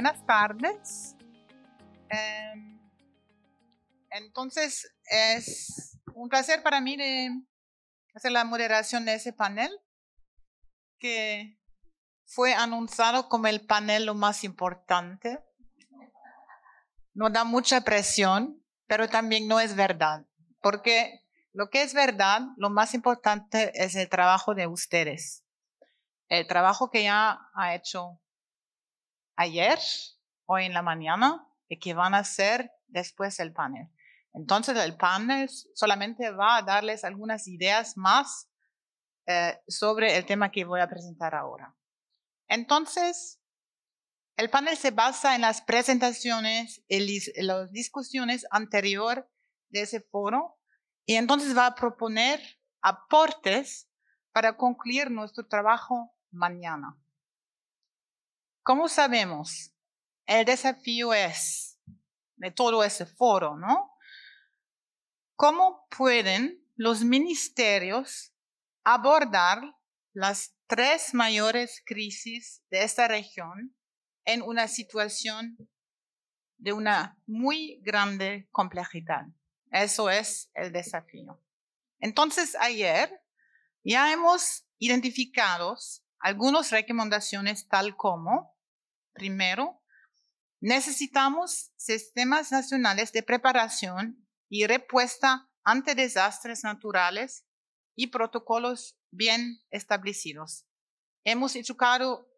buenas tardes. Em, entonces, es un placer para mí de hacer la moderación de ese panel, que fue anunciado como el panel lo más importante. No da mucha presión, pero también no es verdad, porque lo que es verdad, lo más importante es el trabajo de ustedes, el trabajo que ya ha hecho ayer, hoy en la mañana, y que van a hacer después el panel. Entonces el panel solamente va a darles algunas ideas más eh, sobre el tema que voy a presentar ahora. Entonces, el panel se basa en las presentaciones y las discusiones anterior de ese foro y entonces va a proponer aportes para concluir nuestro trabajo mañana. ¿Cómo sabemos, el desafío es de todo ese foro, ¿no? ¿Cómo pueden los ministerios abordar las tres mayores crisis de esta región en una situación de una muy grande complejidad. Eso es el desafío. Entonces, ayer ya hemos identificado algunas recomendaciones tal como Primero, necesitamos sistemas nacionales de preparación y respuesta ante desastres naturales y protocolos bien establecidos. Hemos educado,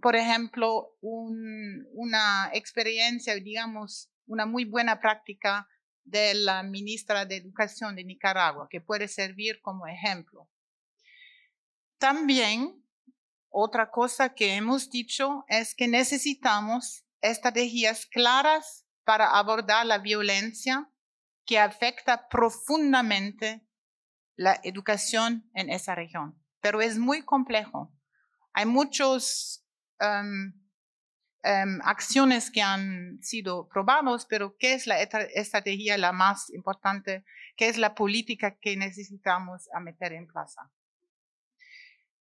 por ejemplo, una experiencia, digamos, una muy buena práctica de la ministra de Educación de Nicaragua, que puede servir como ejemplo. También otra cosa que hemos dicho es que necesitamos estrategias claras para abordar la violencia que afecta profundamente la educación en esa región. Pero es muy complejo. Hay muchas em, em, acciones que han sido probadas, pero ¿qué es la estrategia la más importante? ¿Qué es la política que necesitamos a meter en plaza?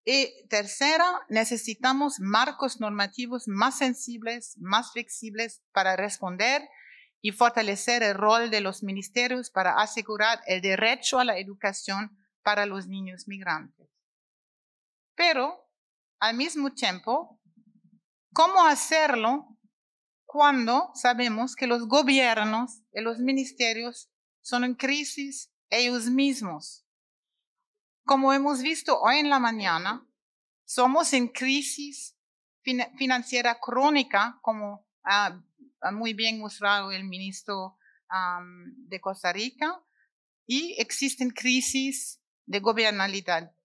Y tercera, necesitamos marcos normativos más sensibles, más flexibles para responder y fortalecer el rol de los ministerios para asegurar el derecho a la educación para los niños migrantes. Pero, al mismo tiempo, ¿cómo hacerlo cuando sabemos que los gobiernos y los ministerios son en crisis ellos mismos como hemos visto hoy en la mañana, somos en crisis financiera crónica, como ha ah, muy bien mostrado el ministro de Costa Rica, y existen crisis de gobernalidad.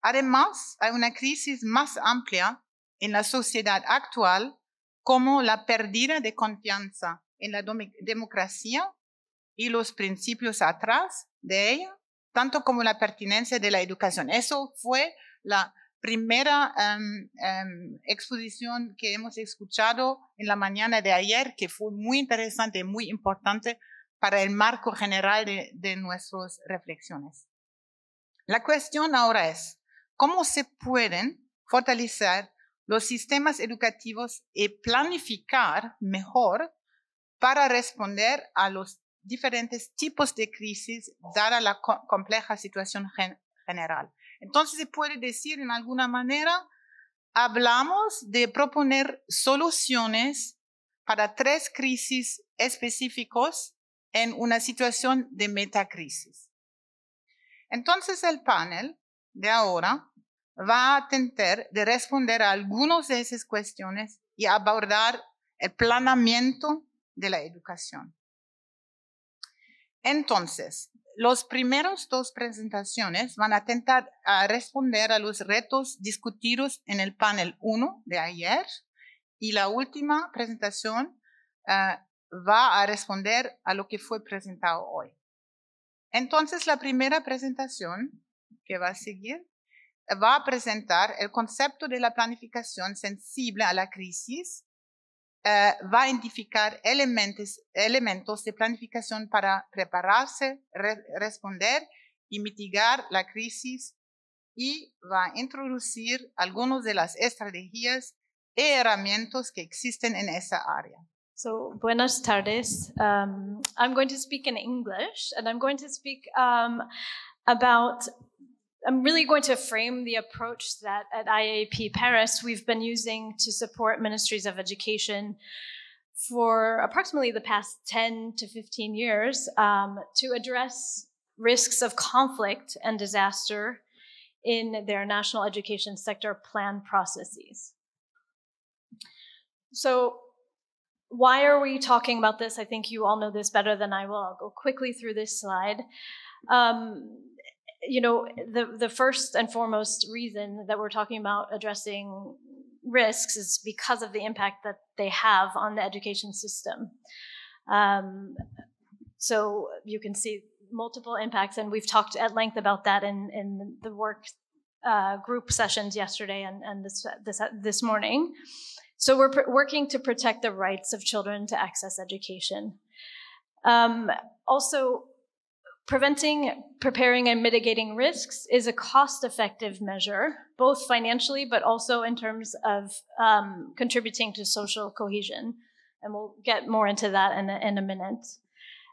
Además, hay una crisis más amplia en la sociedad actual, como la pérdida de confianza en la democracia y los principios atrás de ella, tanto como la pertinencia de la educación. Eso fue la primera em, em, exposición que hemos escuchado en la mañana de ayer, que fue muy interesante, muy importante para el marco general de, de nuestras reflexiones. La cuestión ahora es, ¿cómo se pueden fortalecer los sistemas educativos y planificar mejor para responder a los diferentes tipos de crisis, dada la compleja situación general. Entonces se puede decir, en alguna manera, hablamos de proponer soluciones para tres crisis específicos en una situación de metacrisis. Entonces el panel de ahora va a intentar de responder a algunas de esas cuestiones y abordar el planeamiento de la educación. Entonces, los primeros dos presentaciones van a tentar a responder a los retos discutidos en el panel 1 de ayer y la última presentación ah, va a responder a lo que fue presentado hoy. Entonces, la primera presentación que va a seguir va a presentar el concepto de la planificación sensible a la crisis eh, va a identificar elementos, elementos de planificación para prepararse, responder y mitigar la crisis y va a introducir algunas de las estrategias y herramientas que existen en esa área. So, buenas tardes. Um, I'm going to speak in English and I'm going to speak um, about I'm really going to frame the approach that at IAP Paris we've been using to support ministries of education for approximately the past 10 to 15 years um, to address risks of conflict and disaster in their national education sector plan processes. So, why are we talking about this? I think you all know this better than I will. I'll go quickly through this slide. Um, you know, the, the first and foremost reason that we're talking about addressing risks is because of the impact that they have on the education system. Um, so you can see multiple impacts, and we've talked at length about that in, in the work uh, group sessions yesterday and, and this, this, this morning. So we're pr- working to protect the rights of children to access education. Um, also, Preventing, preparing, and mitigating risks is a cost effective measure, both financially but also in terms of um, contributing to social cohesion. And we'll get more into that in a, in a minute.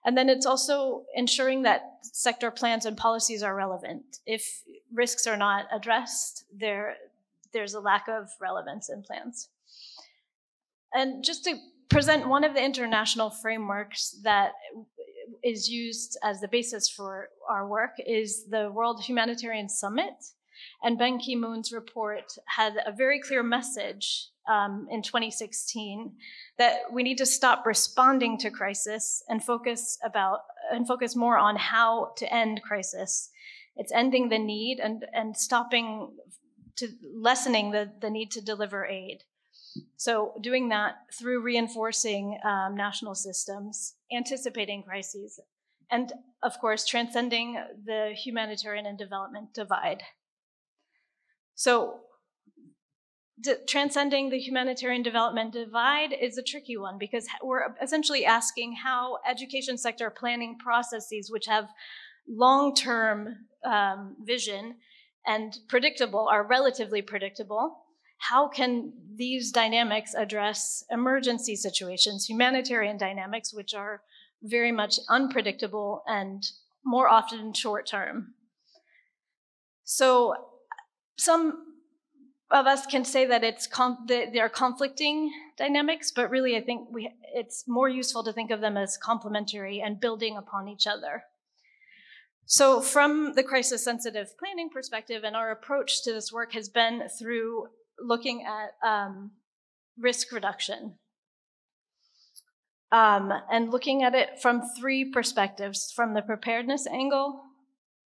And then it's also ensuring that sector plans and policies are relevant. If risks are not addressed, there, there's a lack of relevance in plans. And just to present one of the international frameworks that is used as the basis for our work is the World Humanitarian Summit. And Ban Ki moon's report had a very clear message um, in 2016 that we need to stop responding to crisis and focus about and focus more on how to end crisis. It's ending the need and, and stopping to lessening the, the need to deliver aid. So, doing that through reinforcing um, national systems, anticipating crises, and of course, transcending the humanitarian and development divide. So, d- transcending the humanitarian development divide is a tricky one because we're essentially asking how education sector planning processes, which have long term um, vision and predictable, are relatively predictable how can these dynamics address emergency situations, humanitarian dynamics, which are very much unpredictable and more often short term? So, some of us can say that it's com- that they are conflicting dynamics, but really, I think we, it's more useful to think of them as complementary and building upon each other. So, from the crisis sensitive planning perspective, and our approach to this work has been through looking at um, risk reduction um, and looking at it from three perspectives from the preparedness angle,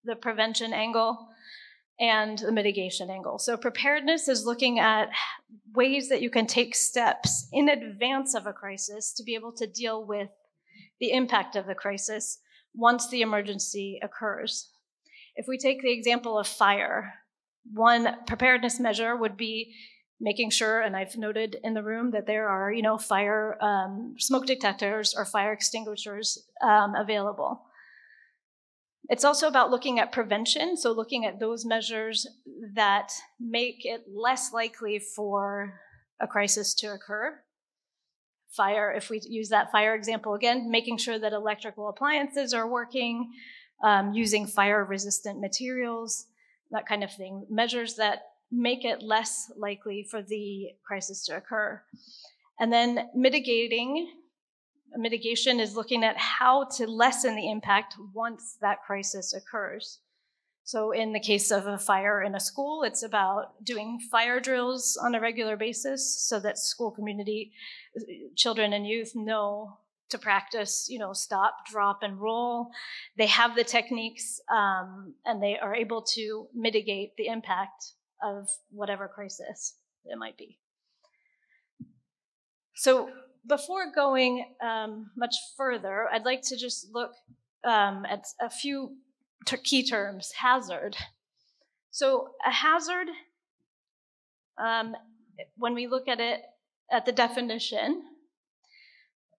the prevention angle, and the mitigation angle. So, preparedness is looking at ways that you can take steps in advance of a crisis to be able to deal with the impact of the crisis once the emergency occurs. If we take the example of fire, one preparedness measure would be making sure, and I've noted in the room that there are, you know, fire um, smoke detectors or fire extinguishers um, available. It's also about looking at prevention, so looking at those measures that make it less likely for a crisis to occur. Fire, if we use that fire example again, making sure that electrical appliances are working, um, using fire resistant materials, that kind of thing, measures that make it less likely for the crisis to occur. And then mitigating, mitigation is looking at how to lessen the impact once that crisis occurs. So, in the case of a fire in a school, it's about doing fire drills on a regular basis so that school community, children and youth know to practice, you know, stop, drop, and roll. They have the techniques, um, and they are able to mitigate the impact of whatever crisis it might be. So, before going um, much further, I'd like to just look um, at a few ter- key terms. Hazard. So, a hazard, um, when we look at it at the definition,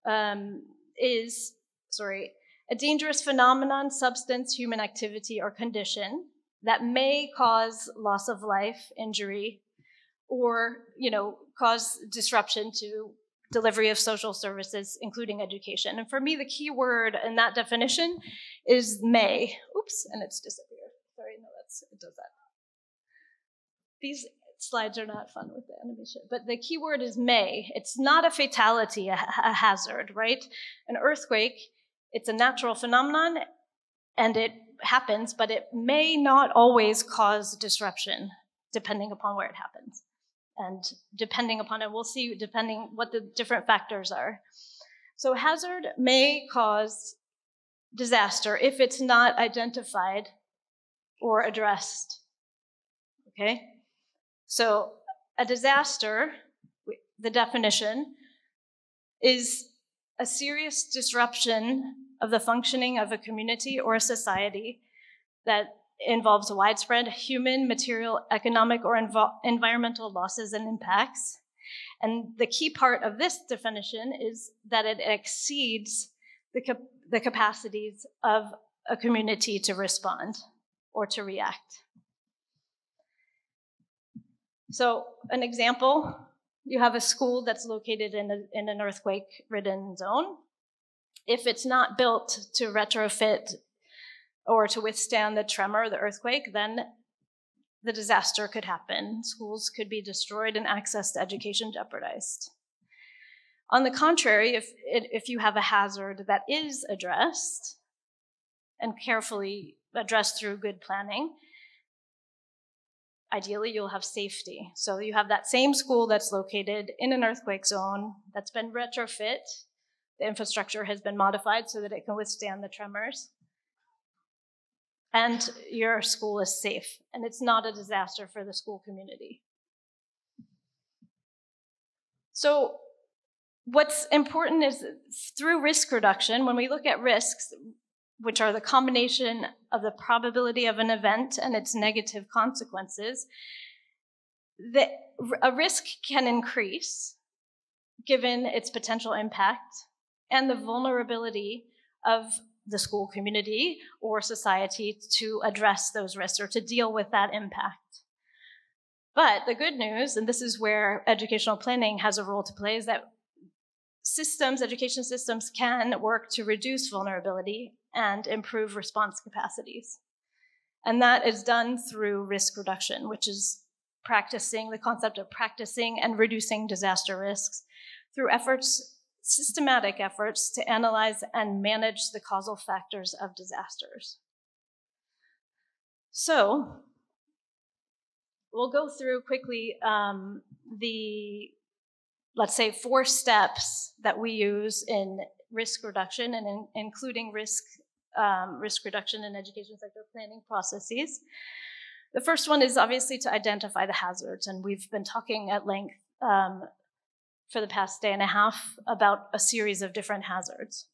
um, is, sorry, a dangerous phenomenon, substance, human activity, or condition that may cause loss of life, injury, or, you know, cause disruption to delivery of social services, including education. And for me, the key word in that definition is may. Oops, and it's disappeared. Sorry, no, that's, it does that. These slides are not fun with the animation. But the key word is may. It's not a fatality, a, a hazard, right? An earthquake, it's a natural phenomenon and it happens, but it may not always cause disruption depending upon where it happens. And depending upon it, we'll see depending what the different factors are. So hazard may cause disaster if it's not identified or addressed. Okay? So, a disaster, the definition, is a serious disruption of the functioning of a community or a society that involves widespread human, material, economic, or env- environmental losses and impacts. And the key part of this definition is that it exceeds the, cap- the capacities of a community to respond or to react. So, an example you have a school that's located in, a, in an earthquake ridden zone. If it's not built to retrofit or to withstand the tremor, the earthquake, then the disaster could happen. Schools could be destroyed and access to education jeopardized. On the contrary, if, if you have a hazard that is addressed and carefully addressed through good planning, ideally you'll have safety. So you have that same school that's located in an earthquake zone that's been retrofit. The infrastructure has been modified so that it can withstand the tremors. And your school is safe, and it's not a disaster for the school community. So, what's important is through risk reduction, when we look at risks, which are the combination of the probability of an event and its negative consequences, the, a risk can increase given its potential impact and the vulnerability of the school community or society to address those risks or to deal with that impact. But the good news, and this is where educational planning has a role to play, is that systems, education systems, can work to reduce vulnerability and improve response capacities. And that is done through risk reduction, which is practicing the concept of practicing and reducing disaster risks through efforts, systematic efforts to analyze and manage the causal factors of disasters. So, we'll go through quickly um, the, let's say, four steps that we use in risk reduction and in, including risk um, risk reduction and education sector planning processes. The first one is obviously to identify the hazards, and we've been talking at length um, for the past day and a half about a series of different hazards.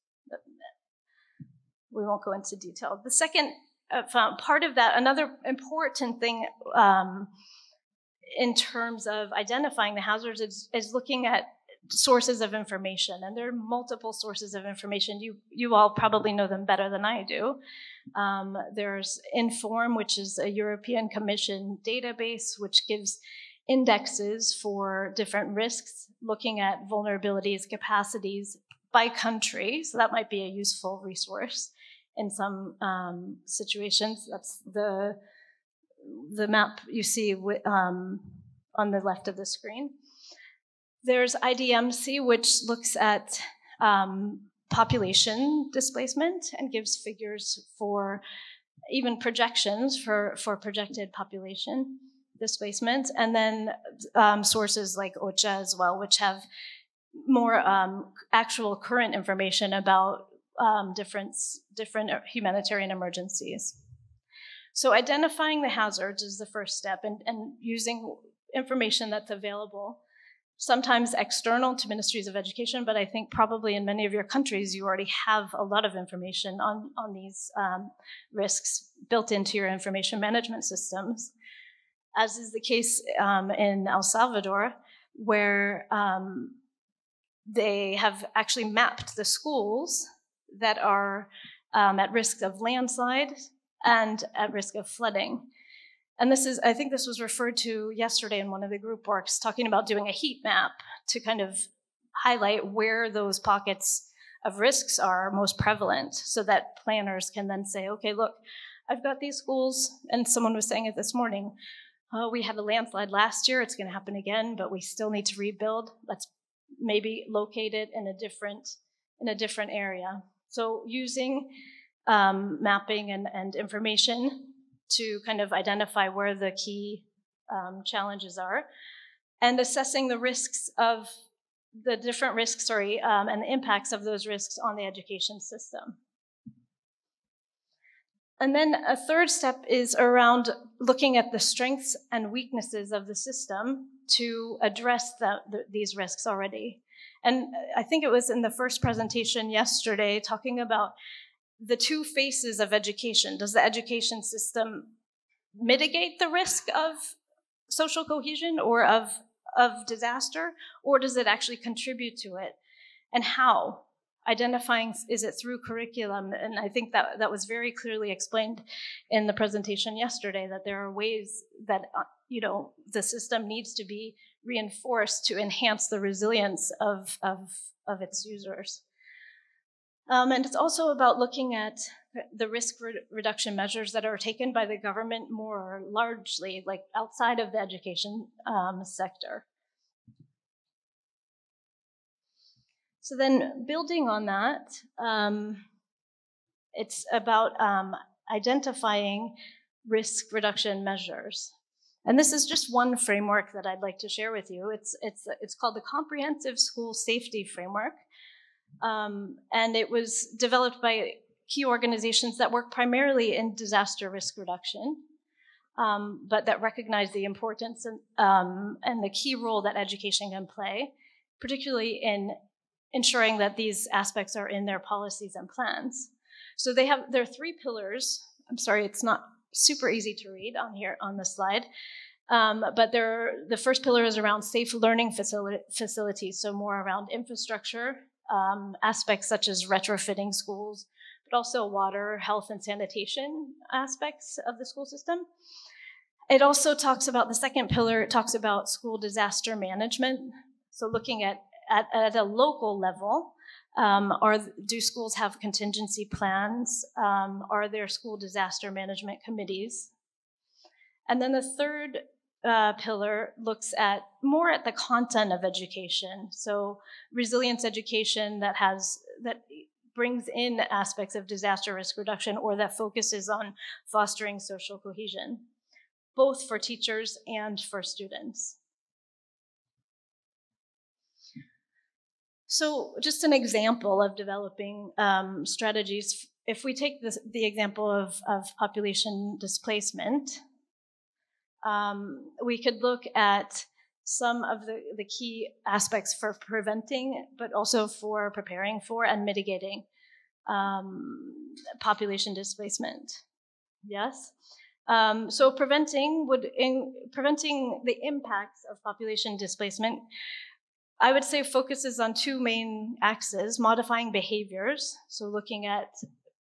We won't go into detail. The second uh, part of that, another important thing um, in terms of identifying the hazards is, is looking at sources of information, and there are multiple sources of information. You you all probably know them better than I do. Um, there's Inform, which is a European Commission database, which gives indexes for different risks, looking at vulnerabilities, capacities by country. So that might be a useful resource in some um, situations. That's the the map you see um, on the left of the screen. There's IDMC, which looks at um, population displacement and gives figures for even projections for, for projected population displacement. And then um, sources like OCHA as well, which have more um, actual current information about um, different, different humanitarian emergencies. So identifying the hazards is the first step and, and using information that's available sometimes external to ministries of education, but I think probably in many of your countries you already have a lot of information on, on these um, risks built into your information management systems, as is the case um, in El Salvador, where um, they have actually mapped the schools that are um, at risk of landslide and at risk of flooding. And this is, I think this was referred to yesterday in one of the group works, talking about doing a heat map to kind of highlight where those pockets of risks are most prevalent so that planners can then say, okay, look, I've got these schools, and someone was saying it this morning. Oh, we had a landslide last year, it's going to happen again, but we still need to rebuild. Let's maybe locate it in a different in a different area. So using um, mapping and, and information to kind of identify where the key um, challenges are and assessing the risks of the different risks, sorry, um, and the impacts of those risks on the education system. And then a third step is around looking at the strengths and weaknesses of the system to address the, the, these risks already. And uh, I think it was in the first presentation yesterday talking about the two faces of education. Does the education system mitigate the risk of social cohesion or of, of disaster, or does it actually contribute to it? And how? Identifying, is it through curriculum? And I think that, that was very clearly explained in the presentation yesterday that there are ways that uh, you know the system needs to be reinforced to enhance the resilience of, of, of its users. Um, and it's also about looking at the risk re- reduction measures that are taken by the government more largely, like outside of the education um, sector. So then building on that, um, it's about um, identifying risk reduction measures. And this is just one framework that I'd like to share with you. It's, it's, it's called the Comprehensive School Safety Framework. Um, and it was developed by key organizations that work primarily in disaster risk reduction, um, but that recognize the importance and, um, and the key role that education can play, particularly in ensuring that these aspects are in their policies and plans. So they have their three pillars. I'm sorry, it's not super easy to read on here on the slide. Um, but there, the first pillar is around safe learning facilities, so more around infrastructure um, aspects such as retrofitting schools, but also water, health, and sanitation aspects of the school system. It also talks about the second pillar, it talks about school disaster management. So, looking at, at, at a local level, um, are, do schools have contingency plans? Um, are there school disaster management committees? And then the third uh, pillar looks at more at the content of education. So resilience education that has that brings in aspects of disaster risk reduction or that focuses on fostering social cohesion, both for teachers and for students. So, just an example of developing um, strategies. If we take this, the example of, of population displacement, um, we could look at some of the, the key aspects for preventing, but also for preparing for and mitigating um, population displacement. Yes? Um, so preventing would in, preventing the impacts of population displacement, I would say focuses on two main axes: modifying behaviors, so looking at,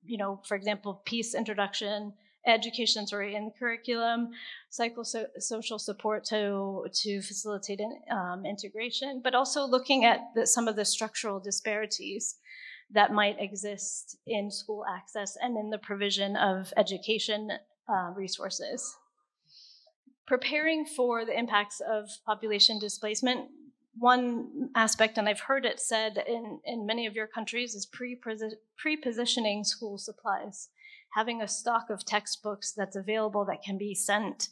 you know, for example, peace introduction, education sorry in the curriculum psychosocial support to to facilitate in, um, integration but also looking at the, some of the structural disparities that might exist in school access and in the provision of education uh, resources preparing for the impacts of population displacement one aspect, and I've heard it said in, in many of your countries, is pre-positioning school supplies having a stock of textbooks that's available that can be sent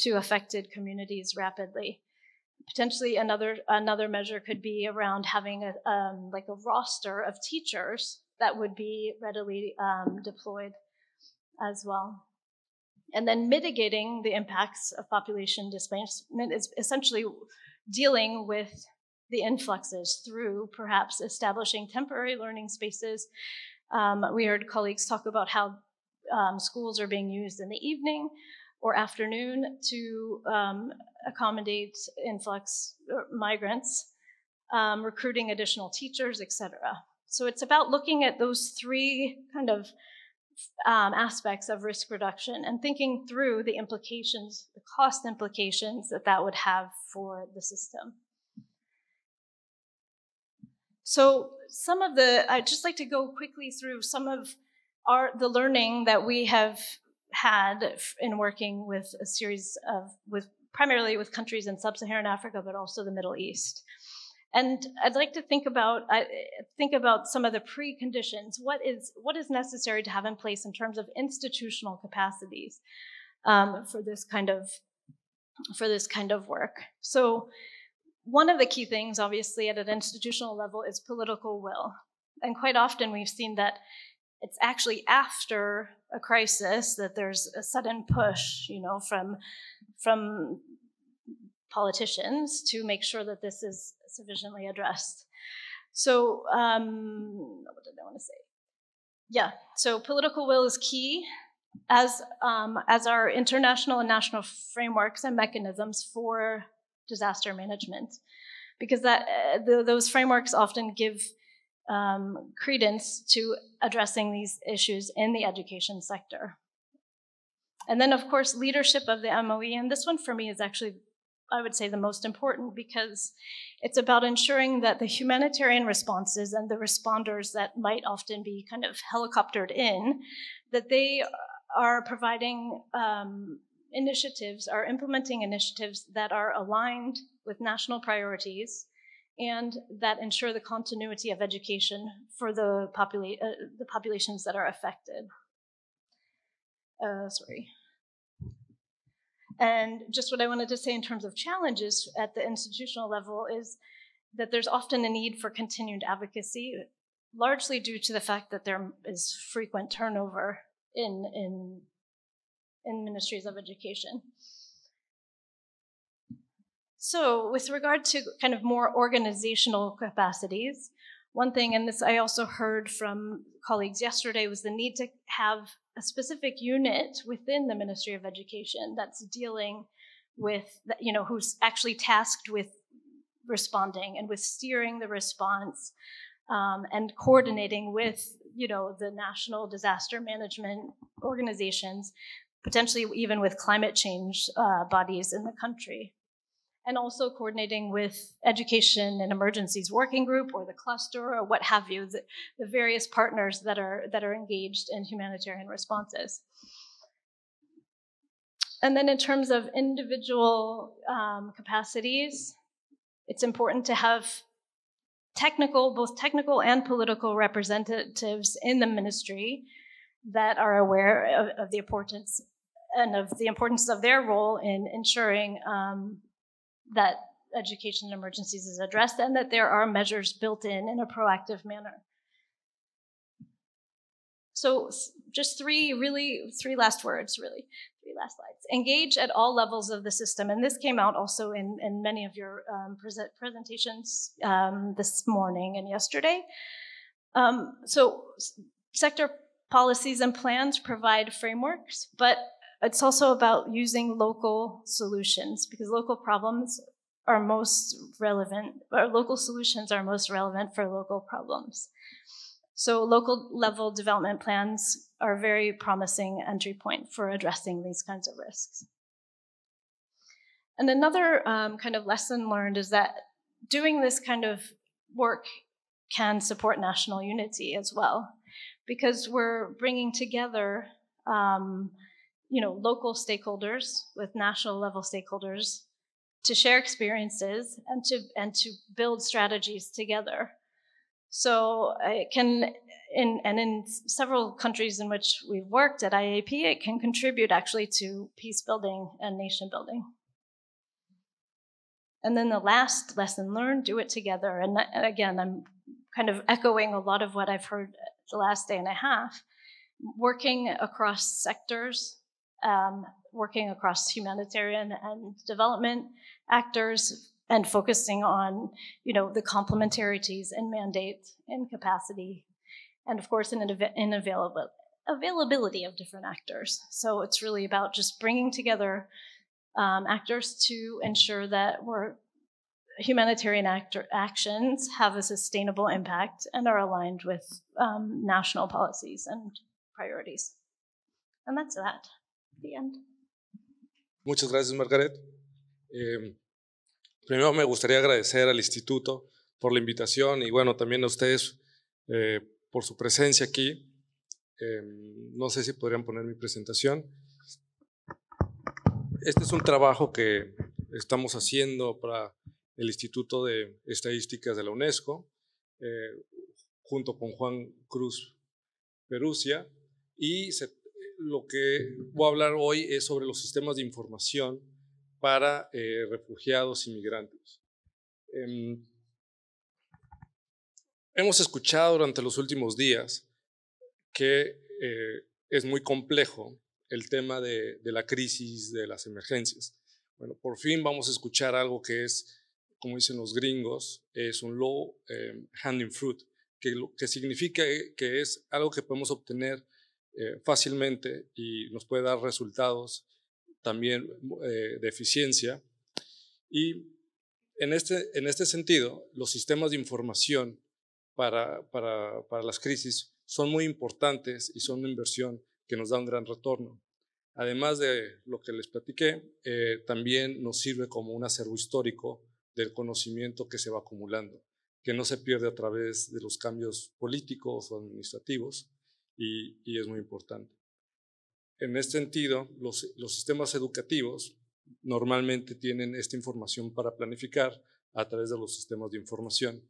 to affected communities rapidly. Potentially another another measure could be around having a um, like a roster of teachers that would be readily um, deployed as well. And then mitigating the impacts of population displacement is essentially dealing with the influxes through perhaps establishing temporary learning spaces. Um, we heard colleagues talk about how um, schools are being used in the evening or afternoon to um, accommodate influx er, migrants, um, recruiting additional teachers, etc. So it's about looking at those three kind of um, aspects of risk reduction and thinking through the implications, the cost implications that that would have for the system. So some of the, I'd just like to go quickly through some of our, the learning that we have had in working with a series of, with primarily with countries in sub-Saharan Africa, but also the Middle East. And I'd like to think about I, think about some of the preconditions. What is what is necessary to have in place in terms of institutional capacities um, for this kind of for this kind of work? So, one of the key things, obviously, at an institutional level, is political will. And quite often, we've seen that it's actually after a crisis that there's a sudden push, you know, from from politicians to make sure that this is sufficiently addressed. So, um, what did I want to say? Yeah, so political will is key, as um, as are international and national frameworks and mechanisms for disaster management, because that uh, the, those frameworks often give um, credence to addressing these issues in the education sector. And then, of course, leadership of the MOE. And this one for me is actually, I would say, the most important because it's about ensuring that the humanitarian responses and the responders that might often be kind of helicoptered in, that they are providing um, initiatives, are implementing initiatives that are aligned with national priorities and that ensure the continuity of education for the, popula- uh, the populations that are affected. Uh, sorry. And just what I wanted to say in terms of challenges at the institutional level is that there's often a need for continued advocacy, largely due to the fact that there is frequent turnover in, in, in ministries of education. So, with regard to kind of more organizational capacities, one thing, and this I also heard from colleagues yesterday, was the need to have a specific unit within the Ministry of Education that's dealing with, you know, who's actually tasked with responding and with steering the response um, and coordinating with, you know, the national disaster management organizations, potentially even with climate change uh, bodies in the country and also coordinating with education and emergencies working group or the cluster or what have you, the, the various partners that are, that are engaged in humanitarian responses. And then in terms of individual um, capacities, it's important to have technical, both technical and political representatives in the ministry that are aware of, of the importance and of the importance of their role in ensuring um, that education emergencies is addressed and that there are measures built in in a proactive manner. So just three really, three last words, really, three last slides. Engage at all levels of the system. And this came out also in, in many of your um, present presentations um, this morning and yesterday. Um, so sector policies and plans provide frameworks, but it's also about using local solutions because local problems are most relevant, or local solutions are most relevant for local problems. So, local level development plans are a very promising entry point for addressing these kinds of risks. And another um, kind of lesson learned is that doing this kind of work can support national unity as well, because we're bringing together um, you know, local stakeholders with national level stakeholders to share experiences and to and to build strategies together. So it can in and in several countries in which we've worked at IAP, it can contribute actually to peace building and nation building. And then the last lesson learned, do it together. And, and again, I'm kind of echoing a lot of what I've heard the last day and a half. Working across sectors, um, working across humanitarian and development actors and focusing on you know the complementarities and mandate and capacity and of course in, av- in available availability of different actors so it's really about just bringing together um, actors to ensure that we're humanitarian actor, actions have a sustainable impact and are aligned with um, national policies and priorities and that's that Muchas gracias, Margaret. Em, primero me gustaría agradecer al instituto por la invitación y bueno, también a ustedes eh, por su presencia aquí. Em, no sé si podrían poner mi presentación. Este es un trabajo que estamos haciendo para el Instituto de Estadísticas de la UNESCO, eh, junto con Juan Cruz Perusia, y se, lo que voy a hablar hoy es sobre los sistemas de información para eh, refugiados y migrantes. Em, hemos escuchado durante los últimos días que eh, es muy complejo el tema de, la crisis, de las emergencias. Bueno, por fin vamos a escuchar algo que es, como dicen los gringos, es un low em, in fruit, que significa eh, que es algo que podemos obtener eh, fácilmente y nos puede dar resultados también eh, de eficiencia. Y este, en este, sentido, los sistemas de información para, las crisis son muy importantes y son una inversión que nos da un gran retorno. Además de lo que les platiqué, eh, también nos sirve como un acervo histórico del conocimiento que se va acumulando, que no se pierde a través de los cambios políticos o administrativos, y, es muy importante. En este sentido, los, los sistemas educativos normalmente tienen esta información para planificar a través de los sistemas de información.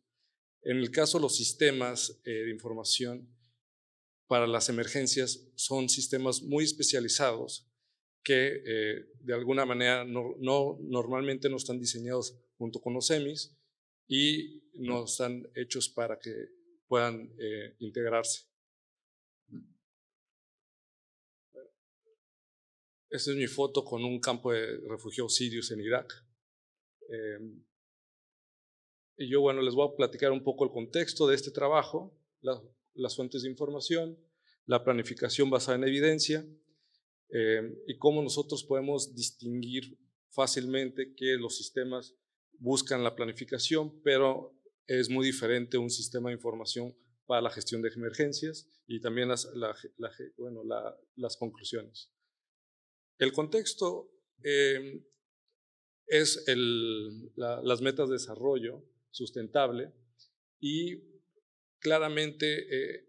En el caso de los sistemas eh, de información para las emergencias, son sistemas muy especializados que eh, de alguna manera no, normalmente no están diseñados junto con los semis y no están hechos para que puedan eh, integrarse. Esta es mi foto con un campo de refugiados sirios en Irak. Em, y yo, bueno, les voy a platicar un poco el contexto de este trabajo, las fuentes de información, la planificación basada en evidencia em, y cómo nosotros podemos distinguir fácilmente que los sistemas buscan la planificación, pero es muy diferente un sistema de información para la gestión de emergencias y también las conclusiones. El contexto eh, es las metas de desarrollo sustentable y claramente eh,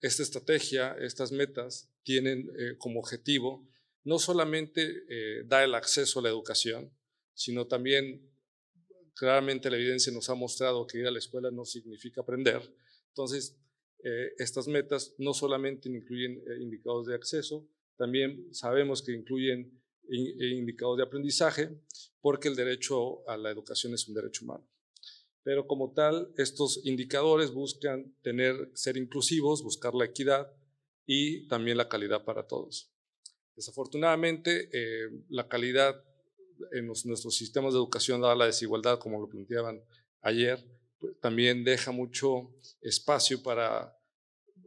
esta estrategia, estas metas tienen eh, como objetivo no solamente dar el acceso a la educación, sino también claramente la evidencia nos ha mostrado que ir a la escuela no significa aprender. Entonces, estas metas no solamente incluyen indicadores de acceso, también sabemos que incluyen eh, indicadores de aprendizaje porque el derecho a la educación es un derecho humano. Pero como tal, estos indicadores buscan tener, ser inclusivos, buscar la equidad y también la calidad para todos. Desafortunadamente, eh, la calidad en nuestros sistemas de educación, dada la desigualdad, como lo planteaban ayer, pues, también deja mucho espacio para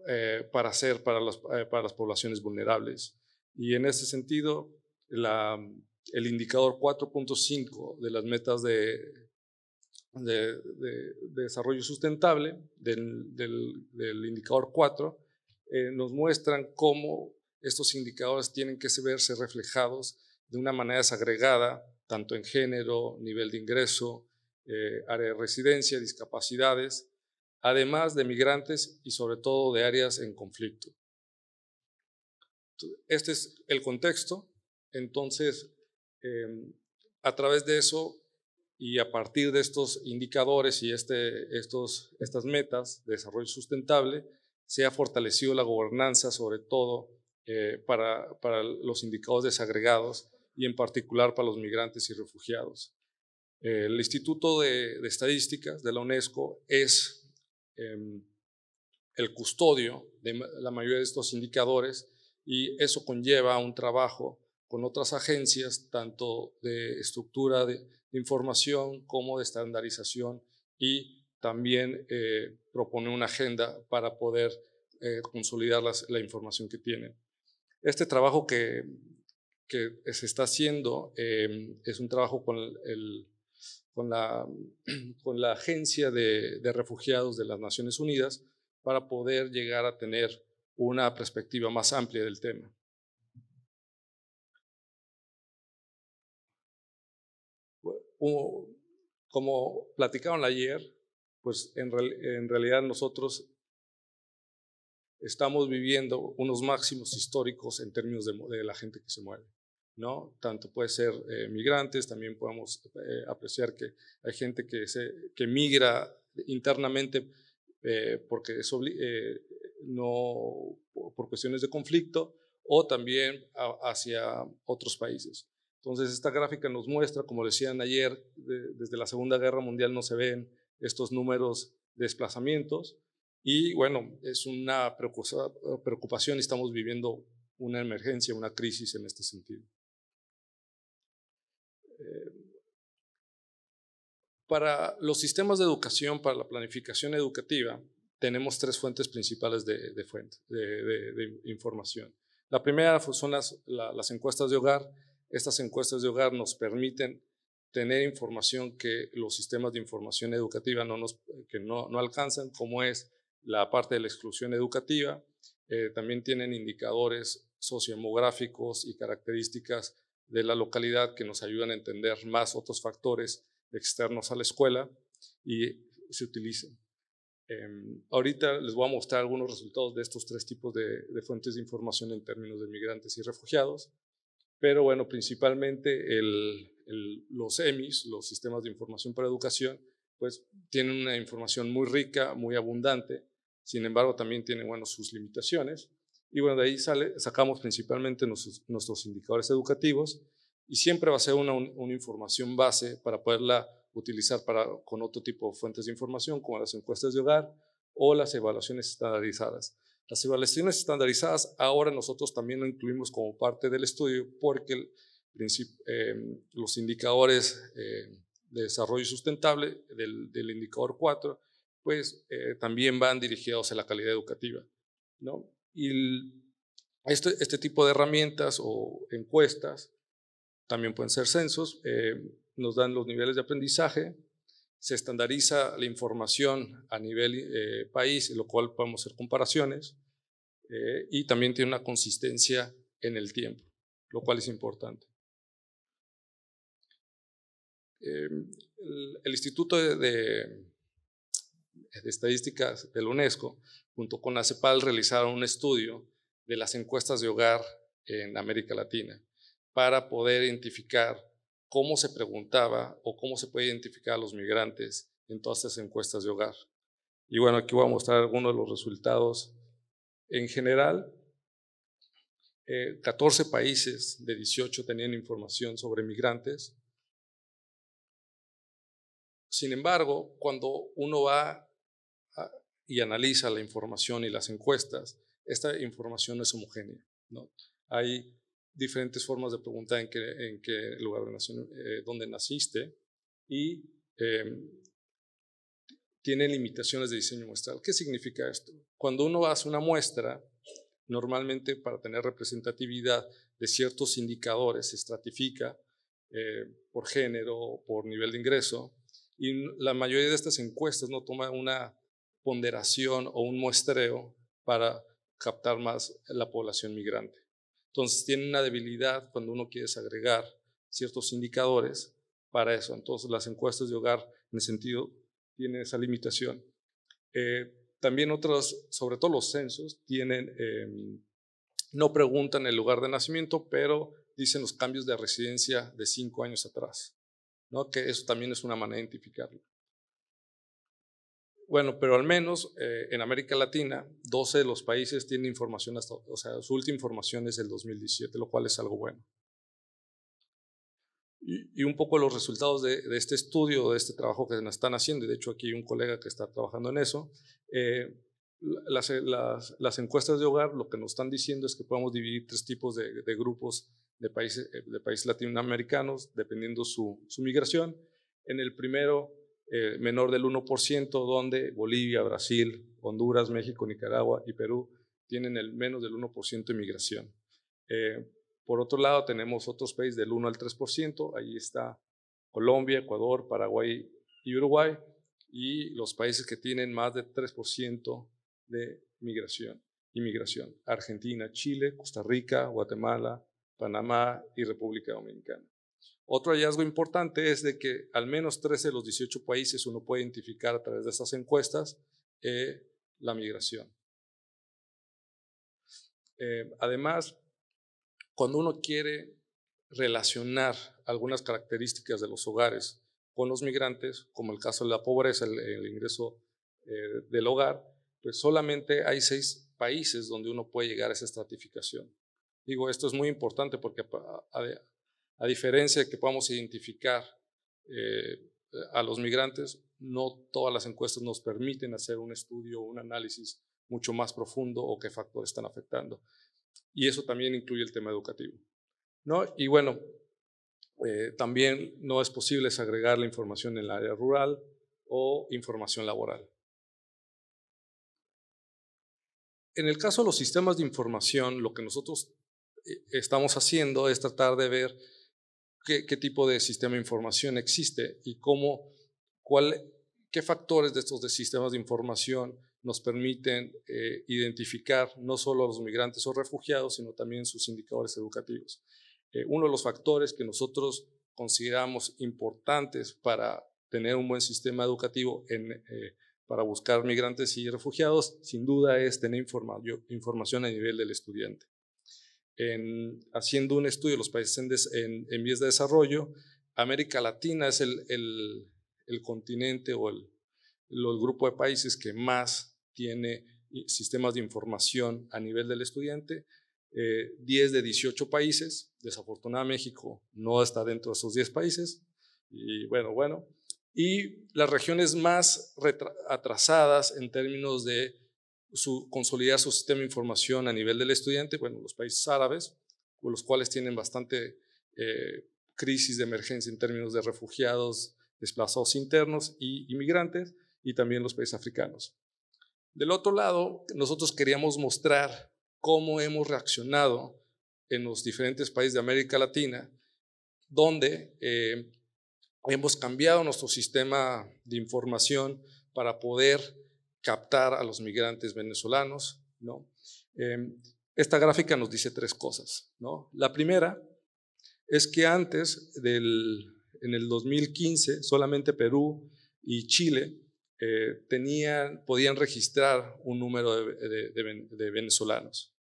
eh, para hacer para las, eh, para las poblaciones vulnerables. Y en ese sentido, mm, el indicador 4.5 de las metas de, de, desarrollo sustentable, del, indicador 4, eh, nos muestran cómo estos indicadores tienen que verse reflejados de una manera desagregada, tanto en género, nivel de ingreso, área de residencia, discapacidades, además de migrantes y sobre todo de áreas en conflicto. Este es el contexto, entonces em, a través de eso y a partir de estos indicadores y este, estos, estas metas de desarrollo sustentable, se ha fortalecido la gobernanza, sobre todo eh, para, los indicadores desagregados y en particular para los migrantes y refugiados. el Instituto de, de Estadísticas de la UNESCO es Em, el custodio de la mayoría de estos indicadores y eso conlleva un trabajo con otras agencias, tanto de estructura de, información como de estandarización y también eh, propone una agenda para poder eh, consolidar la información que tienen. Este trabajo que, se está haciendo em, es un trabajo con el con la, con la Agencia de, Refugiados de las Naciones Unidas para poder llegar a tener una perspectiva más amplia del tema. Como platicaron ayer, pues en, realidad nosotros estamos viviendo unos máximos históricos en términos de la gente que se mueve. Tanto puede ser eh, migrantes, también podemos eh, apreciar que hay gente que, se, que migra internamente eh, porque es no, por cuestiones de conflicto o también hacia otros países. Entonces, esta gráfica nos muestra, como decían ayer, desde la Segunda Guerra Mundial no se ven estos números de desplazamientos y bueno, es una preocupación y estamos viviendo una emergencia, una crisis en este sentido. Para los sistemas de educación, para la planificación educativa, tenemos tres fuentes principales de, información. La primera son las, encuestas de hogar. Estas encuestas de hogar nos permiten tener información que los sistemas de información educativa no, alcanzan, como es la parte de la exclusión educativa. Eh, también tienen indicadores sociodemográficos y características de la localidad que nos ayudan a entender más otros factores externos a la escuela y se utilicen. Em, ahorita les voy a mostrar algunos resultados de estos tres tipos de, fuentes de información en términos de migrantes y refugiados, pero bueno, principalmente los EMIS, los sistemas de información para educación, pues tienen una información muy rica, muy abundante, sin embargo también tienen bueno, sus limitaciones. Y bueno, de ahí sale, sacamos principalmente nuestros indicadores educativos y siempre va a ser una, información base para poderla utilizar para, con otro tipo de fuentes de información, como las encuestas de hogar o las evaluaciones estandarizadas. Las evaluaciones estandarizadas ahora nosotros también lo incluimos como parte del estudio porque em, los indicadores em, de desarrollo sustentable del, indicador 4, pues eh, también van dirigidos a la calidad educativa. Y este, este tipo de herramientas o encuestas también pueden ser censos, eh, nos dan los niveles de aprendizaje, se estandariza la información a nivel eh, país, lo cual podemos hacer comparaciones, eh, y también tiene una consistencia en el tiempo, lo cual es importante. El, Instituto de, de, de Estadísticas de la UNESCO, junto con la CEPAL, realizaron un estudio de las encuestas de hogar en América Latina para poder identificar cómo se preguntaba o cómo se puede identificar a los migrantes en todas estas encuestas de hogar. Y bueno, aquí voy a mostrar algunos de los resultados. En general, 14 eh, países de 18 tenían información sobre migrantes. Sin embargo, cuando uno va y analiza la información y las encuestas, esta información es homogénea. ¿no? Hay diferentes formas de preguntar en qué, en qué lugar de nación, eh, dónde naciste y em, tiene limitaciones de diseño muestral. ¿Qué significa esto? Cuando uno hace una muestra, normalmente para tener representatividad de ciertos indicadores se estratifica eh, por género, por nivel de ingreso, y la mayoría de estas encuestas no toma una ponderación o un muestreo para captar más la población migrante. Entonces tiene una debilidad cuando uno quiere agregar ciertos indicadores para eso. Entonces las encuestas de hogar en ese sentido tienen esa limitación. Eh, también otras, sobre todo los censos, tienen, em, no preguntan el lugar de nacimiento, pero dicen los cambios de residencia de cinco años atrás, ¿no? que eso también es una manera de identificarlo. Bueno, pero al menos eh, en América Latina, 12 de los países tienen información hasta, o sea, su última información es del 2017, lo cual es algo bueno. Y, un poco los resultados de, este estudio, de este trabajo que nos están haciendo, de hecho aquí hay un colega que está trabajando en eso, eh, eh, las, encuestas de hogar lo que nos están diciendo es que podemos dividir tres tipos de, grupos de países, de países latinoamericanos, dependiendo su migración. En el primero eh, menor del 1%, donde Bolivia, Brasil, Honduras, México, Nicaragua y Perú tienen el menos del 1% de migración. Eh, por otro lado, tenemos otros países del 1 al 3%, ahí está Colombia, Ecuador, Paraguay y Uruguay, y los países que tienen más de 3% de migración, inmigración, Argentina, Chile, Costa Rica, Guatemala, Panamá y República Dominicana. Otro hallazgo importante es de que al menos 13 de los 18 países uno puede identificar a través de estas encuestas eh, la migración. Eh, además, cuando uno quiere relacionar algunas características de los hogares con los migrantes, como el caso de la pobreza, el, ingreso eh, del hogar, pues solamente hay seis países donde uno puede llegar a esa estratificación. Digo, esto es muy importante porque a diferencia de que podamos identificar eh, a los migrantes, no todas las encuestas nos permiten hacer un estudio, o un análisis mucho más profundo o qué factores están afectando. Y eso también incluye el tema educativo. ¿no? Y bueno, eh, también no es posible agregar la información en el área rural o información laboral. En el caso de los sistemas de información, lo que nosotros eh, estamos haciendo es tratar de ver qué, tipo de sistema de información existe y cómo, cuál, qué factores de estos de sistemas de información nos permiten eh, identificar no solo a los migrantes o refugiados, sino también sus indicadores educativos. Eh, uno de los factores que nosotros consideramos importantes para tener un buen sistema educativo eh, para buscar migrantes y refugiados, sin duda es tener información a nivel del estudiante haciendo un estudio de los países en, vías de desarrollo, América Latina es el, continente o el, grupo de países que más tiene sistemas de información a nivel del estudiante. 10 eh, de 18 países, desafortunadamente México no está dentro de esos 10 países, y bueno, bueno. Y las regiones más atrasadas en términos de consolidar su sistema de información a nivel del estudiante, bueno, los países árabes, con los cuales tienen bastante eh, crisis de emergencia en términos de refugiados, desplazados internos y inmigrantes, y también los países africanos. Del otro lado, nosotros queríamos mostrar cómo hemos reaccionado en los diferentes países de América Latina, donde eh, hemos cambiado nuestro sistema de información para poder captar a los migrantes venezolanos. ¿no? Em, esta gráfica nos dice tres cosas. ¿no? La primera es que antes, del, en el 2015, solamente Perú y Chile eh, tenían, podían registrar un número de, venezolanos.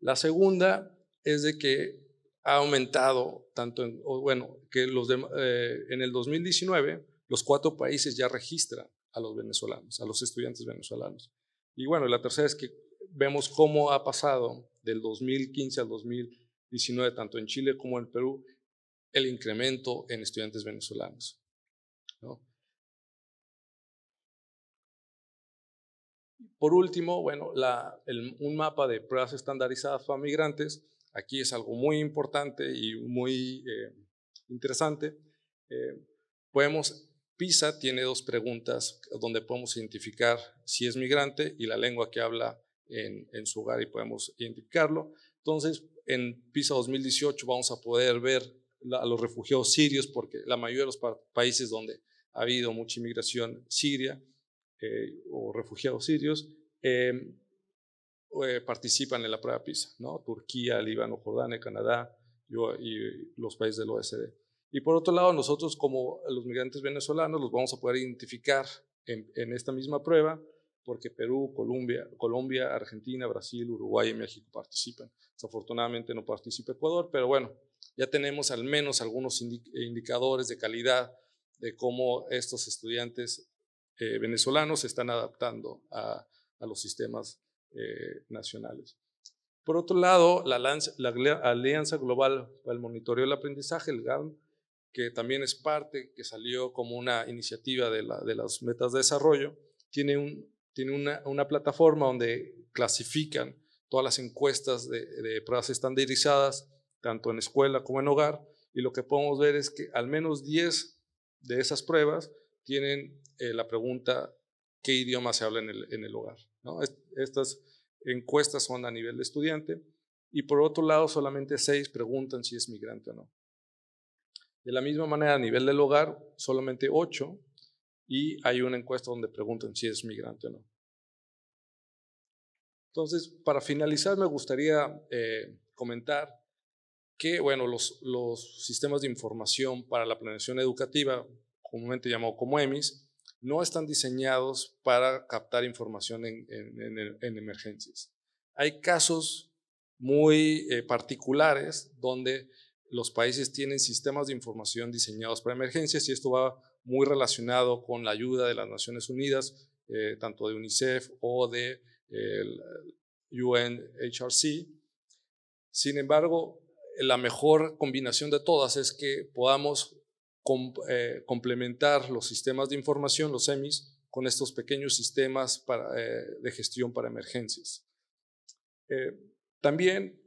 La segunda es de que ha aumentado tanto, en, bueno, que los eh, en el 2019 los cuatro países ya registran a los venezolanos, a los estudiantes venezolanos. Y bueno, la tercera es que vemos cómo ha pasado del 2015 al 2019, tanto en Chile como en Perú, el incremento en estudiantes venezolanos. Por último, bueno, un mapa de pruebas estandarizadas para migrantes. Aquí es algo muy importante y muy eh, interesante. Eh, podemos PISA tiene dos preguntas donde podemos identificar si es migrante y la lengua que habla en, su hogar y podemos identificarlo. Entonces, en PISA 2018 vamos a poder ver a los refugiados sirios, porque la mayoría de los países donde ha habido mucha inmigración siria eh, o refugiados sirios em, eh, participan en la prueba PISA, ¿no? Turquía, Líbano, Jordania, Canadá y, y los países del OSD. Y por otro lado, nosotros como los migrantes venezolanos los vamos a poder identificar en, esta misma prueba porque Perú, Colombia, Colombia, Argentina, Brasil, Uruguay y México participan. Desafortunadamente no participa Ecuador, pero bueno, ya tenemos al menos algunos indicadores de calidad de cómo estos estudiantes eh, venezolanos se están adaptando a, los sistemas eh, nacionales. Por otro lado, la, Alianza Global para el Monitoreo del Aprendizaje, el GAM, que también es parte, que salió como una iniciativa de, las metas de desarrollo, tiene, una, plataforma donde clasifican todas las encuestas de, pruebas estandarizadas, tanto en escuela como en hogar, y lo que podemos ver es que al menos 10 de esas pruebas tienen eh, la pregunta qué idioma se habla en el, hogar. estas encuestas son a nivel de estudiante y por otro lado solamente 6 preguntan si es migrante o no. De la misma manera, a nivel del hogar, solamente 8 y hay una encuesta donde preguntan si es migrante o no. Entonces, para finalizar, me gustaría eh, comentar que, bueno, los, los sistemas de información para la planeación educativa, comúnmente llamado como EMIS, no están diseñados para captar información en, en, emergencias. Hay casos muy eh, particulares donde los países tienen sistemas de información diseñados para emergencias y esto va muy relacionado con la ayuda de las Naciones Unidas, eh, tanto de UNICEF o de eh, UNHRC. Sin embargo, la mejor combinación de todas es que podamos eh, complementar los sistemas de información, los EMIS, con estos pequeños sistemas de gestión para emergencias. también,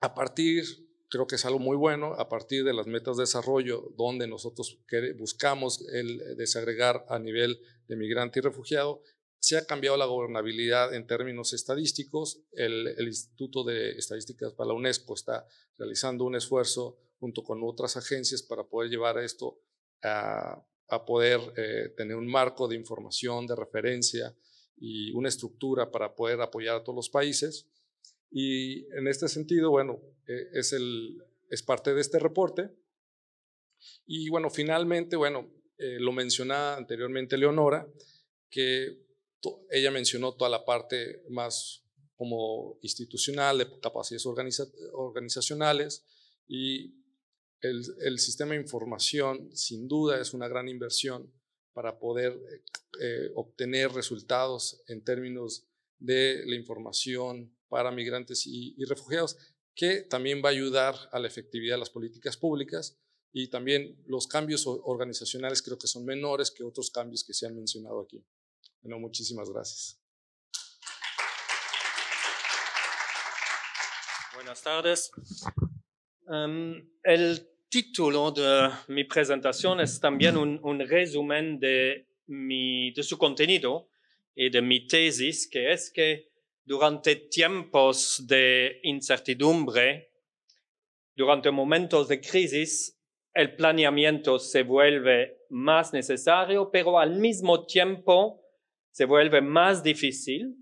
a partir creo que es algo muy bueno a partir de las metas de desarrollo, donde nosotros buscamos el eh, desagregar a nivel de migrante y refugiado. Se ha cambiado la gobernabilidad en términos estadísticos. El, Instituto de Estadísticas para la UNESCO está realizando un esfuerzo junto con otras agencias para poder llevar esto a, poder eh, tener un marco de información, de referencia y una estructura para poder apoyar a todos los países. Y en este sentido, bueno, eh, es, parte de este reporte. Y bueno, finalmente, bueno, eh, lo mencionaba anteriormente Leonora, que ella mencionó toda la parte más como institucional, de capacidades organizacionales y el, sistema de información sin duda es una gran inversión para poder eh, obtener resultados en términos de la información, para migrantes y, refugiados, que también va a ayudar a la efectividad de las políticas públicas y también los cambios organizacionales creo que son menores que otros cambios que se han mencionado aquí. Bueno, muchísimas gracias. Buenas tardes. Em, el título de mi presentación es también un, resumen de, de su contenido y de mi tesis, que es que durante tiempos de incertidumbre, durante momentos de crisis, el planeamiento se vuelve más necesario, pero al mismo tiempo se vuelve más difícil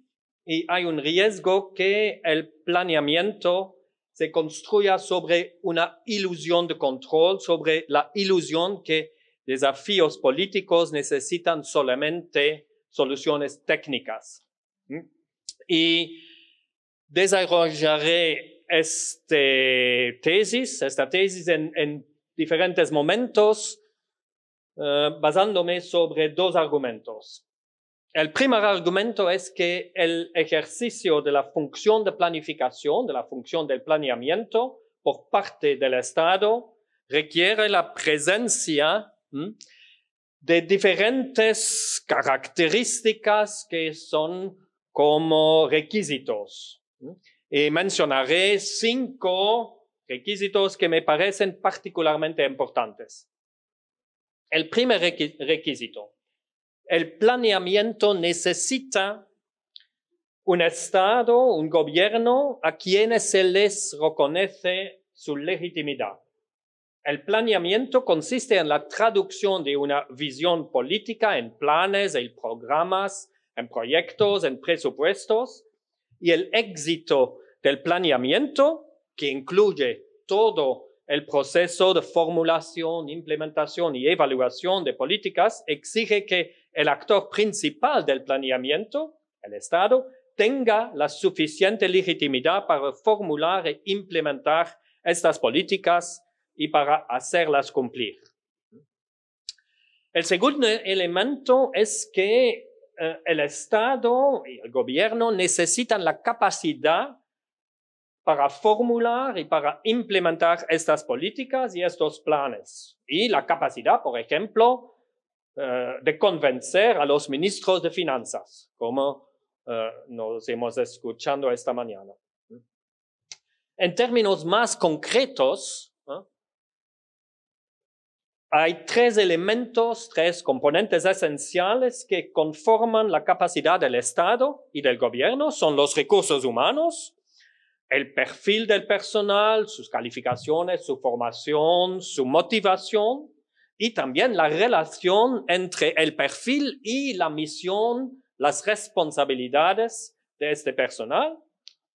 y hay un riesgo que el planeamiento se construya sobre una ilusión de control, sobre la ilusión que desafíos políticos necesitan solamente soluciones técnicas. ¿Mm? y desarrollaré esta tesis, esta tesis en, diferentes momentos eh, basándome sobre dos argumentos. El primer argumento es que el ejercicio de la función de planificación, de la función del planeamiento por parte del Estado, requiere la presencia de diferentes características que son como requisitos. Y eh, mencionaré cinco requisitos que me parecen particularmente importantes. El primer requisito, el planeamiento necesita un Estado, un gobierno a quienes se les reconoce su legitimidad. El planeamiento consiste en la traducción de una visión política en planes y programas en proyectos, en presupuestos y el éxito del planeamiento que incluye todo el proceso de formulación, implementación y evaluación de políticas exige que el actor principal del planeamiento, el Estado, tenga la suficiente legitimidad para formular e implementar estas políticas y para hacerlas cumplir. El segundo elemento es que eh, el Estado y el gobierno necesitan la capacidad para formular y para implementar estas políticas y estos planes. Y la capacidad, por ejemplo, eh, de convencer a los ministros de finanzas, como eh, nos hemos escuchado esta mañana. En términos más concretos, hay tres elementos, tres componentes esenciales que conforman la capacidad del Estado y del gobierno. Son los recursos humanos, el perfil del personal, sus calificaciones, su formación, su motivación y también la relación entre el perfil y la misión, las responsabilidades de este personal,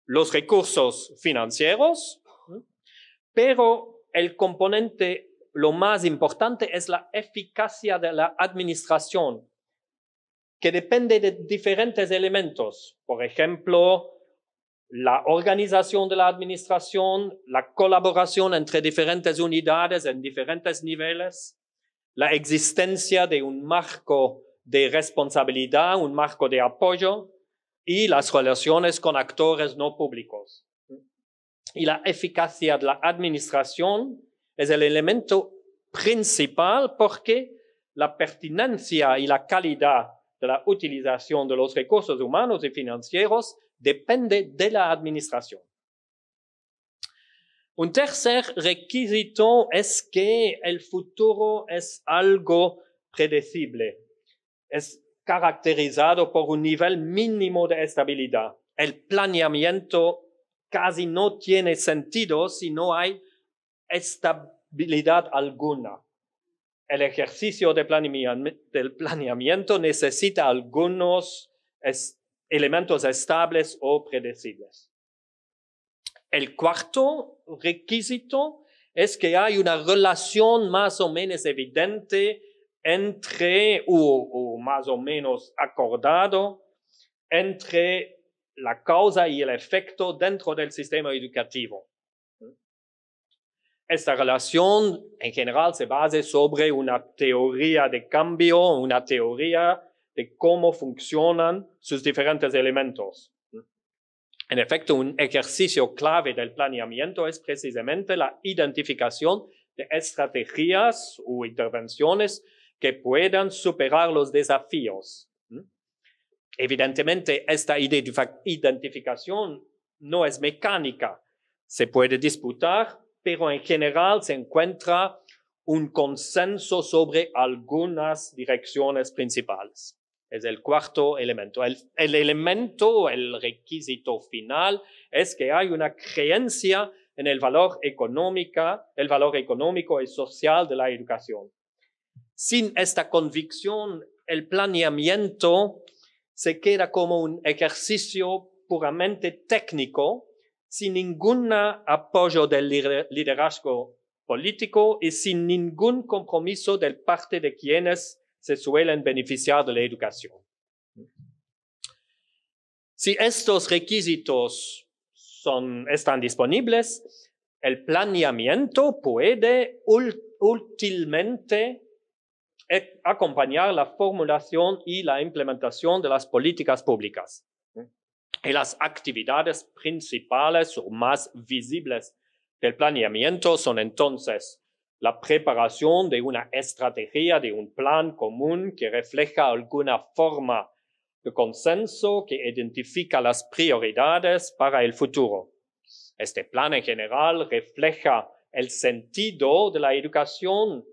los recursos financieros, pero el componente lo más importante es la eficacia de la administración, que depende de diferentes elementos. Por ejemplo, la organización de la administración, la colaboración entre diferentes unidades en diferentes niveles, la existencia de un marco de responsabilidad, un marco de apoyo y las relaciones con actores no públicos. Y la eficacia de la administración es el elemento principal porque la pertinencia y la calidad de la utilización de los recursos humanos y financieros depende de la administración. Un tercer requisito es que el futuro es algo predecible. Es caracterizado por un nivel mínimo de estabilidad. El planeamiento casi no tiene sentido si no hay estabilidad alguna. El ejercicio del planeamiento necesita algunos elementos estables o predecibles. El cuarto requisito es que hay una relación más o menos evidente entre, o más o menos acordado, entre la causa y el efecto dentro del sistema educativo. Esta relación en general se basa sobre una teoría de cambio, una teoría de cómo funcionan sus diferentes elementos. En efecto, un ejercicio clave del planeamiento es precisamente la identificación de estrategias o intervenciones que puedan superar los desafíos. Evidentemente, esta identificación no es mecánica. Se puede disputar pero en general se encuentra un consenso sobre algunas direcciones principales. Es el cuarto elemento. El, elemento, el requisito final es que hay una creencia en el valor económica, el valor económico y social de la educación. Sin esta convicción, el planeamiento se queda como un ejercicio puramente técnico sin ningún apoyo del liderazgo político y sin ningún compromiso de parte de quienes se suelen beneficiar de la educación. Si estos requisitos están disponibles, el planeamiento puede útilmente e-, acompañar la formulación y la implementación de las políticas públicas y las actividades principales o más visibles del planeamiento son entonces la preparación de una estrategia, de un plan común que refleja alguna forma de consenso que identifica las prioridades para el futuro. Este plan en general refleja el sentido de la educación,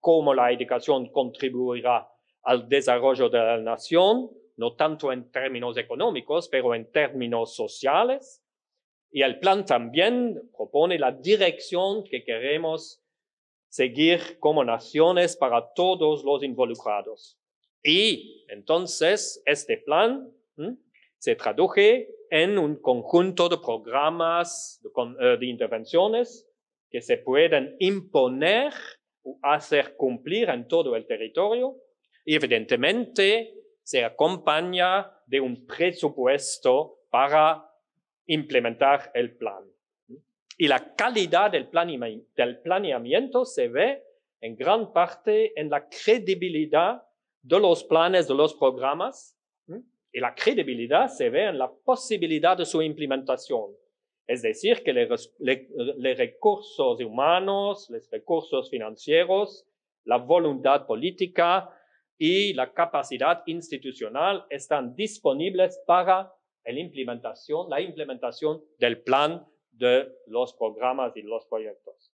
cómo la educación contribuirá al desarrollo de la nación no tanto en términos económicos, pero en términos sociales. Y el plan también propone la dirección que queremos seguir como naciones para todos los involucrados. Y entonces este plan se traduce en un conjunto de programas, de, eh, de intervenciones que se pueden imponer o hacer cumplir en todo el territorio. Y evidentemente se acompaña de un presupuesto para implementar el plan. Y la calidad del, del planeamiento se ve en gran parte en la credibilidad de los planes, de los programas, y la credibilidad se ve en la posibilidad de su implementación. Es decir, que los recursos humanos, los recursos financieros, la voluntad política y la capacidad institucional están disponibles para implementación, la implementación del plan de los programas y los proyectos.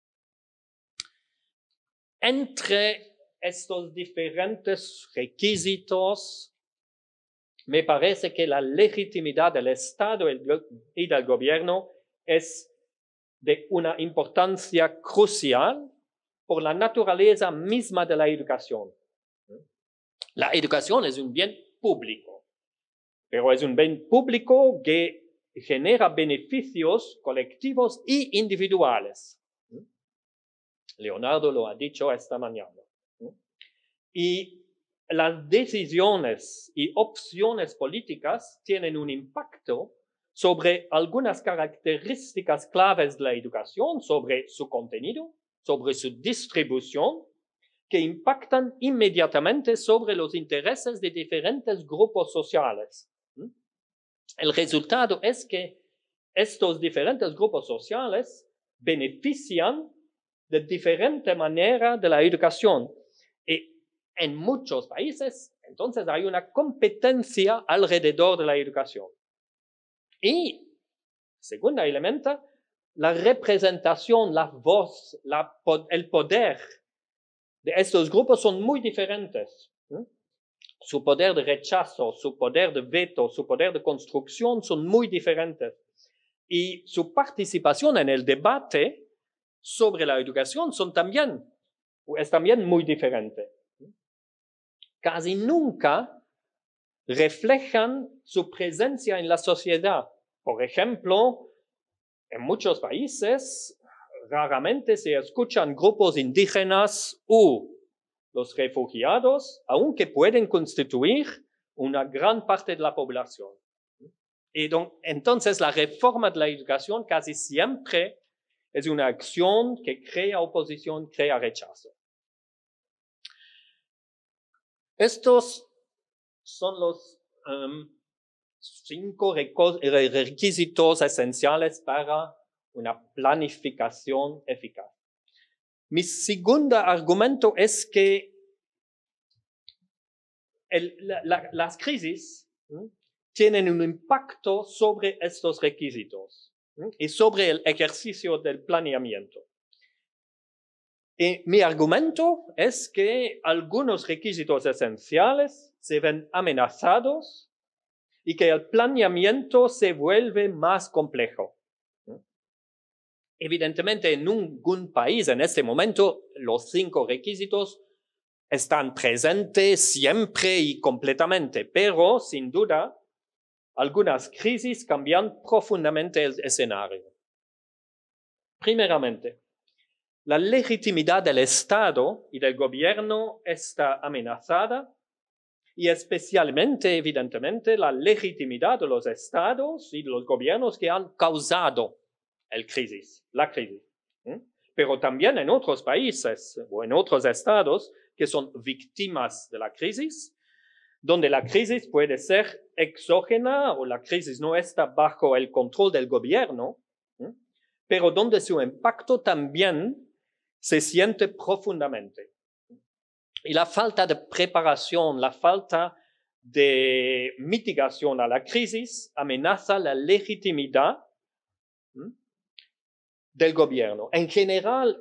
Entre estos diferentes requisitos, me parece que la legitimidad del Estado y del gobierno es de una importancia crucial por la naturaleza misma de la educación. La educación es un bien público, pero es un bien público que genera beneficios colectivos y individuales. Leonardo lo ha dicho esta mañana. Y las decisiones y opciones políticas tienen un impacto sobre algunas características claves de la educación, sobre su contenido, sobre su distribución que impactan inmediatamente sobre los intereses de diferentes grupos sociales. ¿Mm? El resultado es que estos diferentes grupos sociales benefician de diferente manera de la educación. Y en muchos países, entonces, hay una competencia alrededor de la educación. Y, segundo elemento, la representación, la voz, el poder estos grupos son muy diferentes. Su poder de rechazo, su poder de veto, su poder de construcción son muy diferentes. Y su participación en el debate sobre la educación son también, es también muy diferente. Casi nunca reflejan su presencia en la sociedad. Por ejemplo, en muchos países raramente se escuchan grupos indígenas u los refugiados, aunque pueden constituir una gran parte de la población. Y entonces la reforma de la educación casi siempre es una acción que crea oposición, crea rechazo. Estos son los um, cinco requisitos esenciales para una planificación eficaz. Mi segundo argumento es que las crisis tienen un impacto sobre estos requisitos y sobre el ejercicio del planeamiento. mi argumento es que algunos requisitos esenciales se ven amenazados y que el planeamiento se vuelve más complejo. Evidentemente, en ningún país en este momento los cinco requisitos están presentes siempre y completamente, pero sin duda, algunas crisis cambian profundamente el escenario. Primeramente, la legitimidad del Estado y del gobierno está amenazada y especialmente, evidentemente, la legitimidad de los estados y de los gobiernos que han causado el crisis, la crisis. ¿eh? Pero también en otros países o en otros estados que son víctimas de la crisis, donde la crisis puede ser exógena o la crisis no está bajo el control del gobierno, ¿eh? pero donde su impacto también se siente profundamente. Y la falta de preparación, la falta de mitigación a la crisis amenaza la legitimidad ¿eh? del gobierno. En general,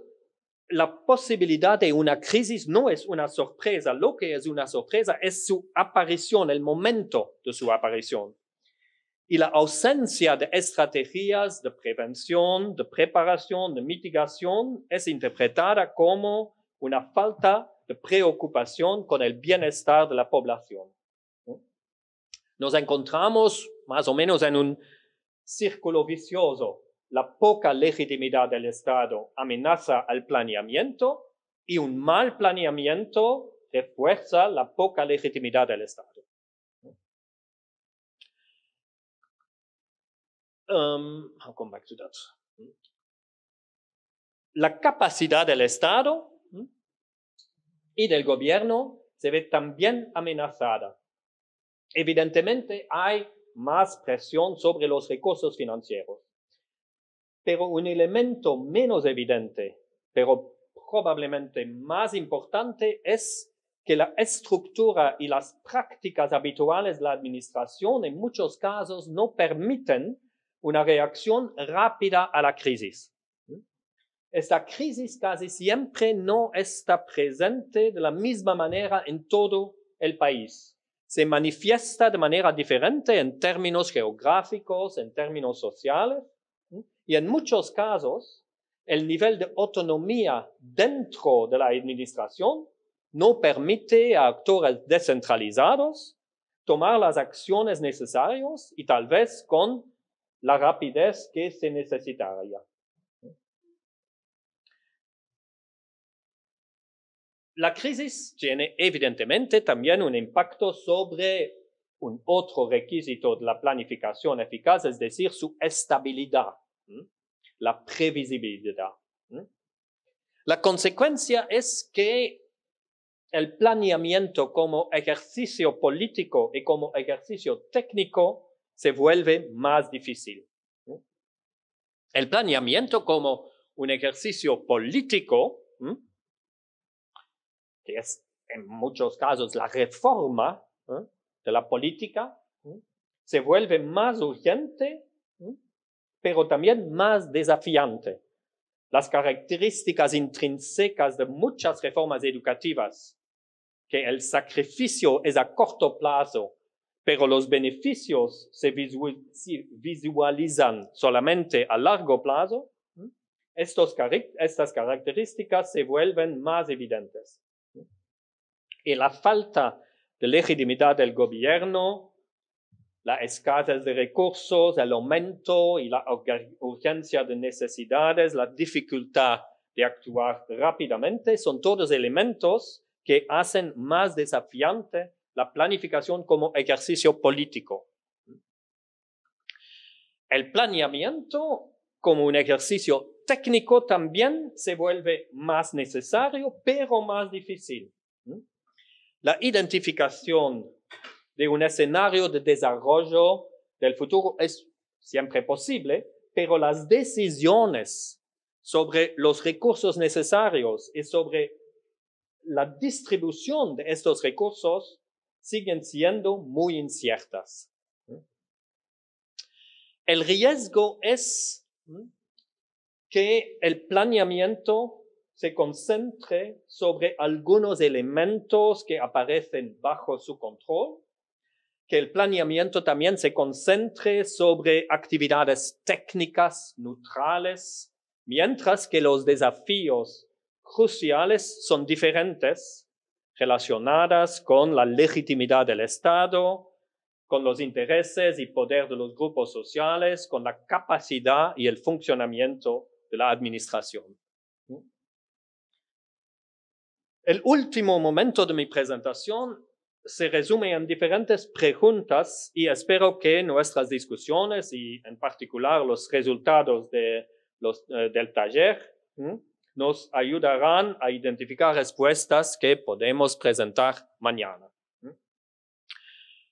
la posibilidad de una crisis no es una sorpresa. Lo que es una sorpresa es su aparición, el momento de su aparición. Y la ausencia de estrategias de prevención, de preparación, de mitigación es interpretada como una falta de preocupación con el bienestar de la población. Nos encontramos más o menos en un círculo vicioso la poca legitimidad del Estado amenaza al planeamiento y un mal planeamiento refuerza la poca legitimidad del Estado. Um, come back to that. La capacidad del Estado y del gobierno se ve también amenazada. Evidentemente hay más presión sobre los recursos financieros pero un elemento menos evidente, pero probablemente más importante, es que la estructura y las prácticas habituales de la administración en muchos casos no permiten una reacción rápida a la crisis. Esta crisis casi siempre no está presente de la misma manera en todo el país. Se manifiesta de manera diferente en términos geográficos, en términos sociales, y en muchos casos, el nivel de autonomía dentro de la administración no permite a actores descentralizados tomar las acciones necesarias y tal vez con la rapidez que se necesitaría. La crisis tiene evidentemente también un impacto sobre un otro requisito de la planificación eficaz, es decir, su estabilidad la previsibilidad. La consecuencia es que el planeamiento como ejercicio político y como ejercicio técnico se vuelve más difícil. El planeamiento como un ejercicio político, que es en muchos casos la reforma de la política, se vuelve más urgente pero también más desafiante. Las características intrínsecas de muchas reformas educativas, que el sacrificio es a corto plazo, pero los beneficios se visualizan solamente a largo plazo, ¿Mm? estas características se vuelven más evidentes. ¿Mm? Y la falta de legitimidad del gobierno la escasez de recursos, el aumento y la urgencia de necesidades, la dificultad de actuar rápidamente, son todos elementos que hacen más desafiante la planificación como ejercicio político. El planeamiento como un ejercicio técnico también se vuelve más necesario, pero más difícil. La identificación de un escenario de desarrollo del futuro es siempre posible, pero las decisiones sobre los recursos necesarios y sobre la distribución de estos recursos siguen siendo muy inciertas. El riesgo es que el planeamiento se concentre sobre algunos elementos que aparecen bajo su control que el planeamiento también se concentre sobre actividades técnicas neutrales, mientras que los desafíos cruciales son diferentes, relacionadas con la legitimidad del Estado, con los intereses y poder de los grupos sociales, con la capacidad y el funcionamiento de la administración. ¿Mm? El último momento de mi presentación se resume en diferentes preguntas y espero que nuestras discusiones y en particular los resultados eh, del taller nos ayudarán a identificar respuestas que podemos presentar mañana.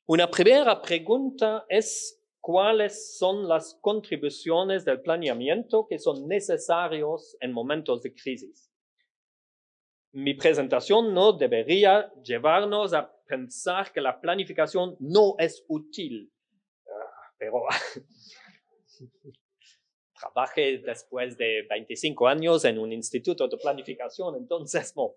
Una primera pregunta es cuáles son las contribuciones del planeamiento que son necesarios en momentos de crisis mi presentación no debería llevarnos a pensar que la planificación no es útil. Ah, pero trabajé después de 25 años en un instituto de planificación, entonces no.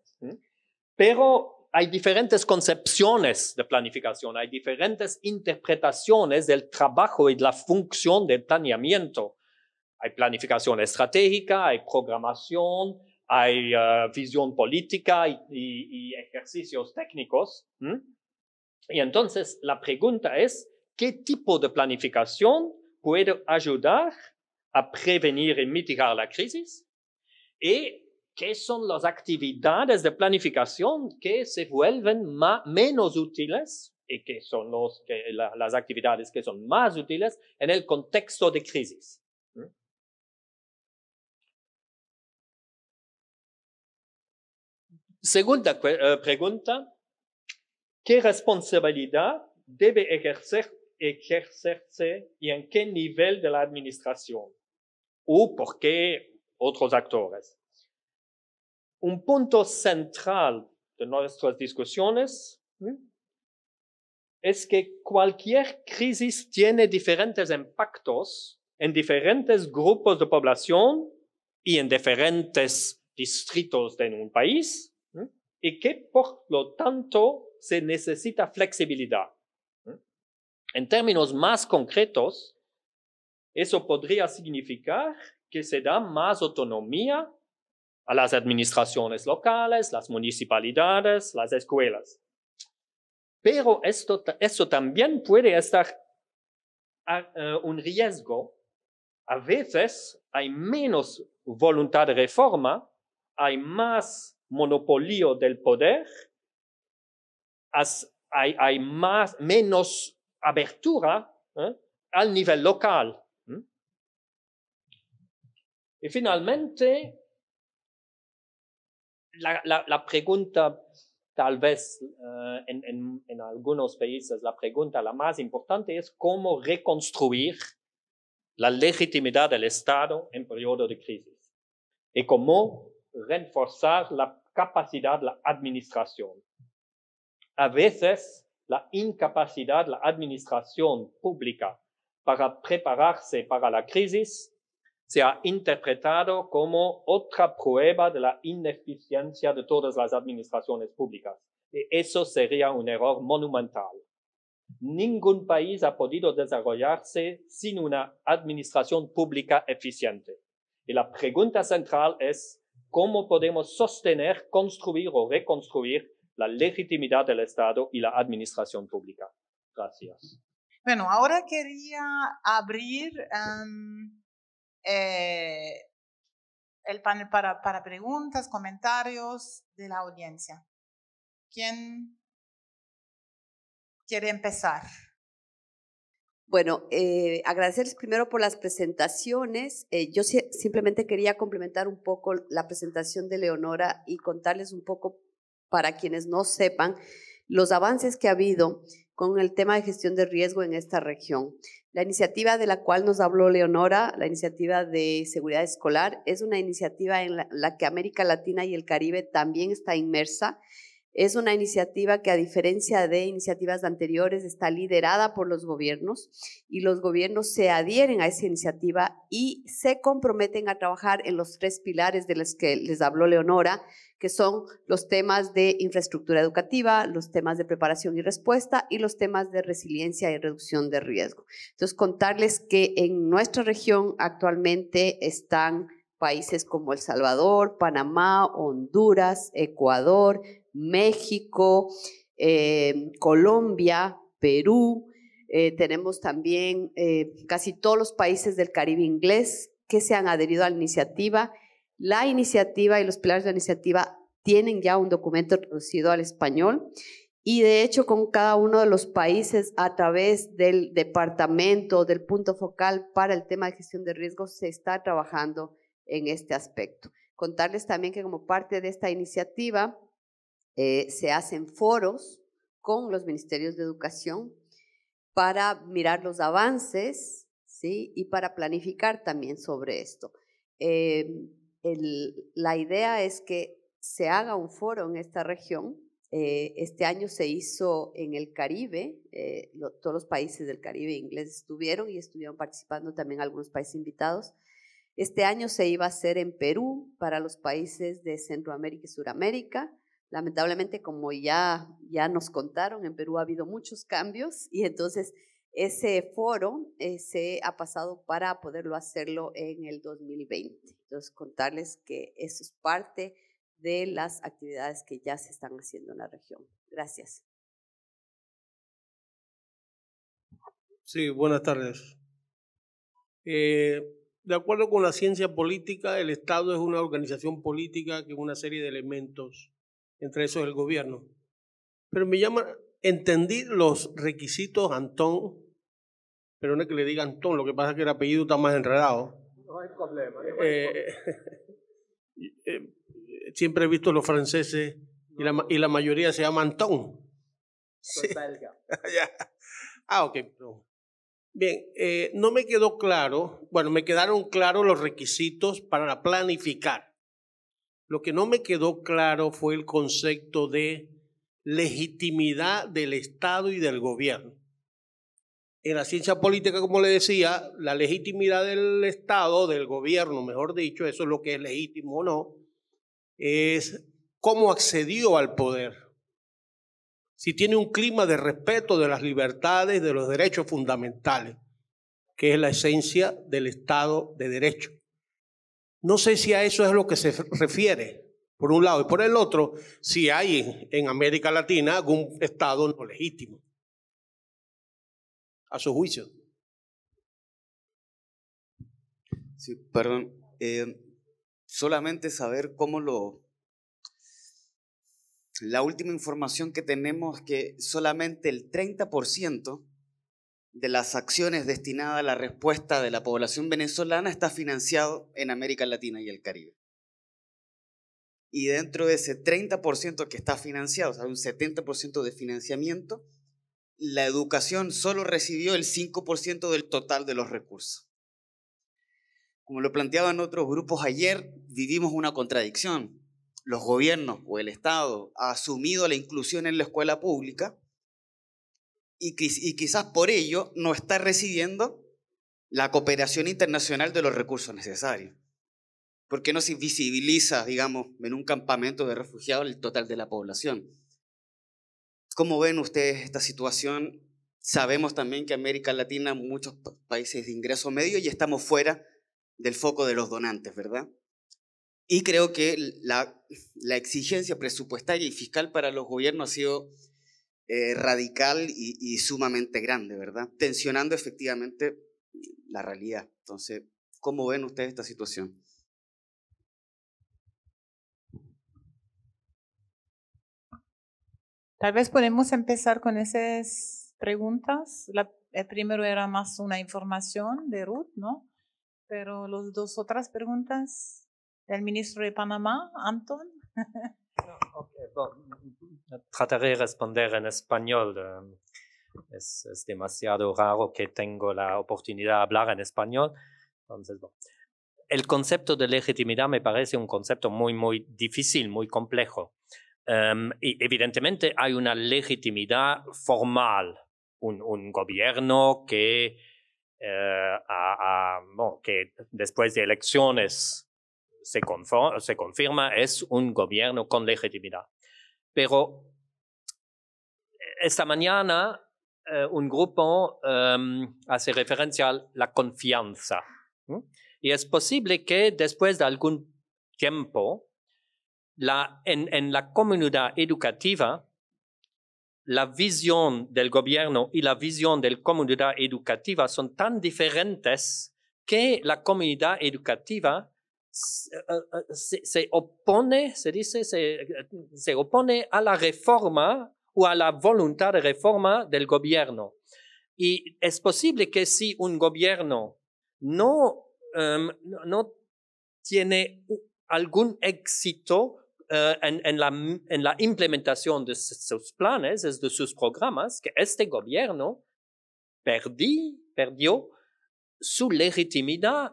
Pero hay diferentes concepciones de planificación, hay diferentes interpretaciones del trabajo y de la función del planeamiento. Hay planificación estratégica, hay programación, hay ah, visión política y, ejercicios técnicos. Y entonces la pregunta es, ¿qué tipo de planificación puede ayudar a prevenir y mitigar la crisis? ¿Y qué son las actividades de planificación que se vuelven menos útiles y qué son las actividades que son más útiles en el contexto de crisis? Segunda eh, pregunta, ¿qué responsabilidad debe ejercer, ejercerse y en qué nivel de la administración? ¿O por qué otros actores? Un punto central de nuestras discusiones ¿eh? es que cualquier crisis tiene diferentes impactos en diferentes grupos de población y en diferentes distritos de un país y que por lo tanto se necesita flexibilidad. En términos más concretos, eso podría significar que se da más autonomía a las administraciones locales, las municipalidades, las escuelas. Pero esto, también puede estar eh, un riesgo. A veces hay menos voluntad de reforma, hay más monopolio del poder, hay, más, menos abertura ¿eh? al nivel local. ¿eh? Y finalmente, la, pregunta, tal vez eh, en, en, algunos países, la pregunta la más importante es cómo reconstruir la legitimidad del Estado en periodo de crisis y cómo reforzar la capacidad la administración. A veces la incapacidad la administración pública para prepararse para la crisis se ha interpretado como otra prueba de la ineficiencia de todas las administraciones públicas. Y eso sería un error monumental. Ningún país ha podido desarrollarse sin una administración pública eficiente. Y la pregunta central es, cómo podemos sostener, construir o reconstruir la legitimidad del Estado y la administración pública. Gracias. Bueno, ahora quería abrir em, eh, el panel para, para preguntas, comentarios de la audiencia. ¿Quién quiere empezar? Bueno, eh, agradecerles primero por las presentaciones. Eh, yo simplemente quería complementar un poco la presentación de Leonora y contarles un poco, para quienes no sepan, los avances que ha habido con el tema de gestión de riesgo en esta región. La iniciativa de la cual nos habló Leonora, la iniciativa de seguridad escolar, es una iniciativa en la, la que América Latina y el Caribe también está inmersa es una iniciativa que a diferencia de iniciativas anteriores está liderada por los gobiernos y los gobiernos se adhieren a esa iniciativa y se comprometen a trabajar en los tres pilares de los que les habló Leonora, que son los temas de infraestructura educativa, los temas de preparación y respuesta y los temas de resiliencia y reducción de riesgo. Entonces, contarles que en nuestra región actualmente están países como El Salvador, Panamá, Honduras, Ecuador, México, eh, Colombia, Perú, eh, tenemos también eh, casi todos los países del Caribe inglés que se han adherido a la iniciativa. La iniciativa y los pilares de la iniciativa tienen ya un documento traducido al español y de hecho con cada uno de los países a través del departamento, del punto focal para el tema de gestión de riesgos, se está trabajando en este aspecto. Contarles también que como parte de esta iniciativa, eh, se hacen foros con los ministerios de educación para mirar los avances y para planificar también sobre esto. Em, la idea es que se haga un foro en esta región. Eh, este año se hizo en el Caribe, eh, todos los países del Caribe inglés estuvieron y estuvieron participando también algunos países invitados. Este año se iba a hacer en Perú para los países de Centroamérica y Suramérica lamentablemente como ya, ya nos contaron, en Perú ha habido muchos cambios y entonces ese foro se ha pasado para poderlo hacerlo en el 2020. Entonces, contarles que eso es parte de las actividades que ya se están haciendo en la región. Gracias. Sí, buenas tardes. Eh, de acuerdo con la ciencia política, el Estado es una organización política que una serie de elementos entre esos el gobierno. Pero me llama, entendí los requisitos Antón, pero no es que le diga Antón, lo que pasa es que el apellido está más enredado. No hay problema. Eh, eh, siempre he visto los franceses y la, mayoría se llama Antón. Sí. ah, ok. Bien, eh, no me quedó claro, bueno, me quedaron claros los requisitos para planificar. Lo que no me quedó claro fue el concepto de legitimidad del Estado y del gobierno. En la ciencia política, como le decía, la legitimidad del Estado, del gobierno, mejor dicho, eso es lo que es legítimo o no, es cómo accedió al poder. Si tiene un clima de respeto de las libertades, de los derechos fundamentales, que es la esencia del Estado de Derecho. No sé si a eso es lo que se refiere, por un lado, y por el otro, si hay en América Latina algún Estado no legítimo, a su juicio. Sí, perdón. Eh, solamente saber cómo lo... La última información que tenemos es que solamente el 30% de las acciones destinadas a la respuesta de la población venezolana está financiado en América Latina y el Caribe. Y dentro de ese 30% que está financiado, o sea, un 70% de financiamiento, la educación solo recibió el 5% del total de los recursos. Como lo planteaban otros grupos ayer, vivimos una contradicción. Los gobiernos o el Estado ha asumido la inclusión en la escuela pública, y, quizás por ello no está recibiendo la cooperación internacional de los recursos necesarios. ¿Por qué no se visibiliza, digamos, en un campamento de refugiados el total de la población? ¿Cómo ven ustedes esta situación? Sabemos también que América Latina, muchos países de ingreso medio, y estamos fuera del foco de los donantes, ¿verdad? Y creo que la, la exigencia presupuestaria y fiscal para los gobiernos ha sido eh, radical y, sumamente grande, ¿verdad? Tensionando efectivamente la realidad. Entonces, ¿cómo ven ustedes esta situación? Tal vez podemos empezar con esas preguntas. La, el primero era más una información de Ruth, ¿no? Pero las dos otras preguntas del ministro de Panamá, Anton. bueno, trataré de responder en español. Eh, es, demasiado raro que tengo la oportunidad de hablar en español. Entonces, El concepto de legitimidad me parece un concepto muy, muy difícil, muy complejo. Em, y evidentemente hay una legitimidad formal, un, un gobierno que, eh, bueno, que después de elecciones se, confirma, es un gobierno con legitimidad. Pero eh, esta mañana eh, un grupo em, hace referencia a la confianza. Y es posible que después de algún tiempo, en, la comunidad educativa, la visión del gobierno y la visión de la comunidad educativa son tan diferentes que la comunidad educativa eh, eh, eh, se, opone, se dice, se, opone a la reforma o a la voluntad de reforma del gobierno. Y es posible que si un gobierno no, em, no tiene algún éxito en, la, en, la, implementación de sus planes, de sus programas, que este gobierno perdí, perdió su legitimidad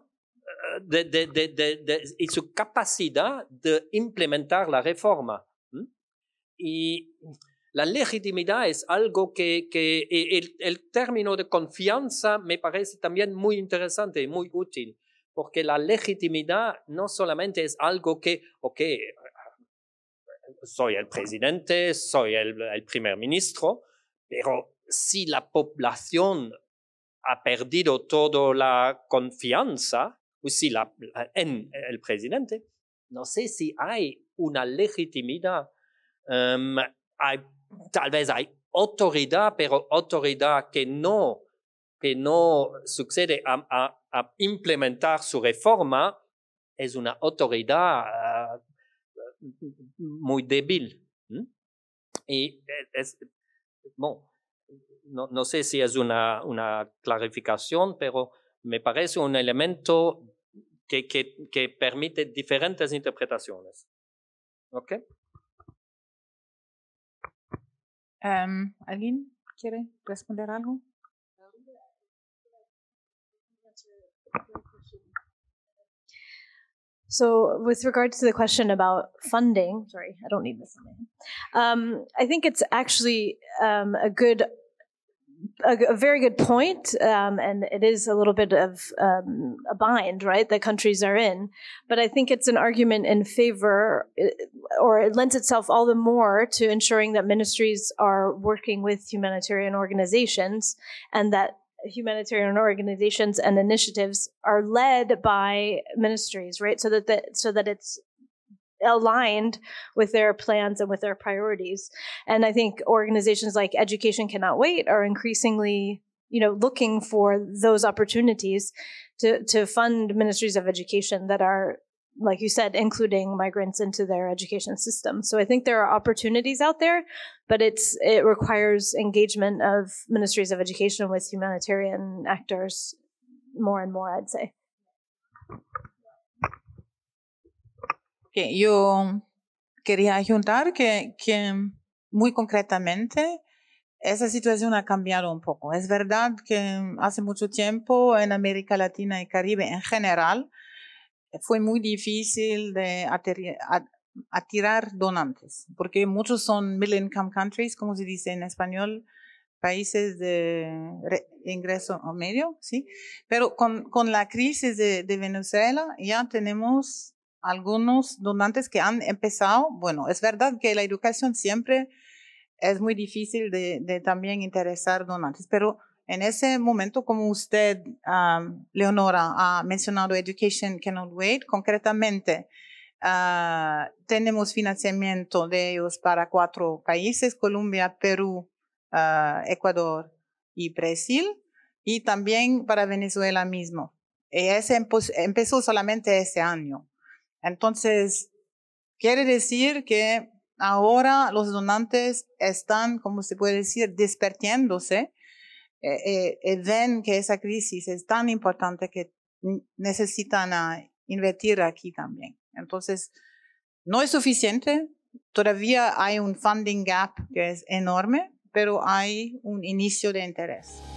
y su capacidad de implementar la reforma. Y la legitimidad es algo que, que el, término de confianza me parece también muy interesante y muy útil, porque la legitimidad no solamente es algo que, ok, soy el presidente, soy el, el primer ministro, pero si la población ha perdido toda la confianza, pues la, en el presidente, no sé si hay una legitimidad. Em, tal vez hay autoridad, pero autoridad que no, que no sucede a, implementar su reforma, es una autoridad ah, muy débil. Y bueno, no, no, sé si es una, una clarificación, pero me parece un elemento que, permite diferentes interpretaciones. ¿Ok? Em, ¿Alguien quiere responder algo? So, with regard to the question about funding, sorry, I don't need this. Um, I think it's actually um, a good a, a, very good point, um, and it is a little bit of um, a bind, right? That countries are in, but I think it's an argument in favor, uh, or it lends itself all the more to ensuring that ministries are working with humanitarian organizations, and that humanitarian organizations and initiatives are led by ministries, right? So that the, so that it's aligned with their plans and with their priorities. And I think organizations like Education Cannot Wait are increasingly, you know, looking for those opportunities to to fund ministries of education that are like you said including migrants into their education system so i think there are opportunities out there but it's it requires engagement of ministries of education with humanitarian actors more and more i'd say yo quería adjuntar que, muy concretamente esa situación ha cambiado un poco. Es verdad que hace mucho tiempo en América Latina y Caribe en general fue muy difícil de atirar donantes, porque muchos son middle income countries, como se dice en español, países de ingreso medio, ¿sí? Pero con, con la crisis de, de Venezuela ya tenemos algunos donantes que han empezado, bueno, es verdad que la educación siempre es muy difícil de, también interesar donantes, pero en ese momento, como usted, Leonora, ha mencionado Education Cannot Wait, concretamente, ah, tenemos financiamiento de ellos para cuatro países, Colombia, Perú, ah, Ecuador y Brasil, y también para Venezuela mismo. ese empezó solamente ese año. Entonces, quiere decir que ahora los donantes están, como se puede decir, despertiéndose y eh, eh, eh, ven que esa crisis es tan importante que necesitan ah, invertir aquí también. Entonces, no es suficiente, todavía hay un funding gap que es enorme, pero hay un inicio de interés.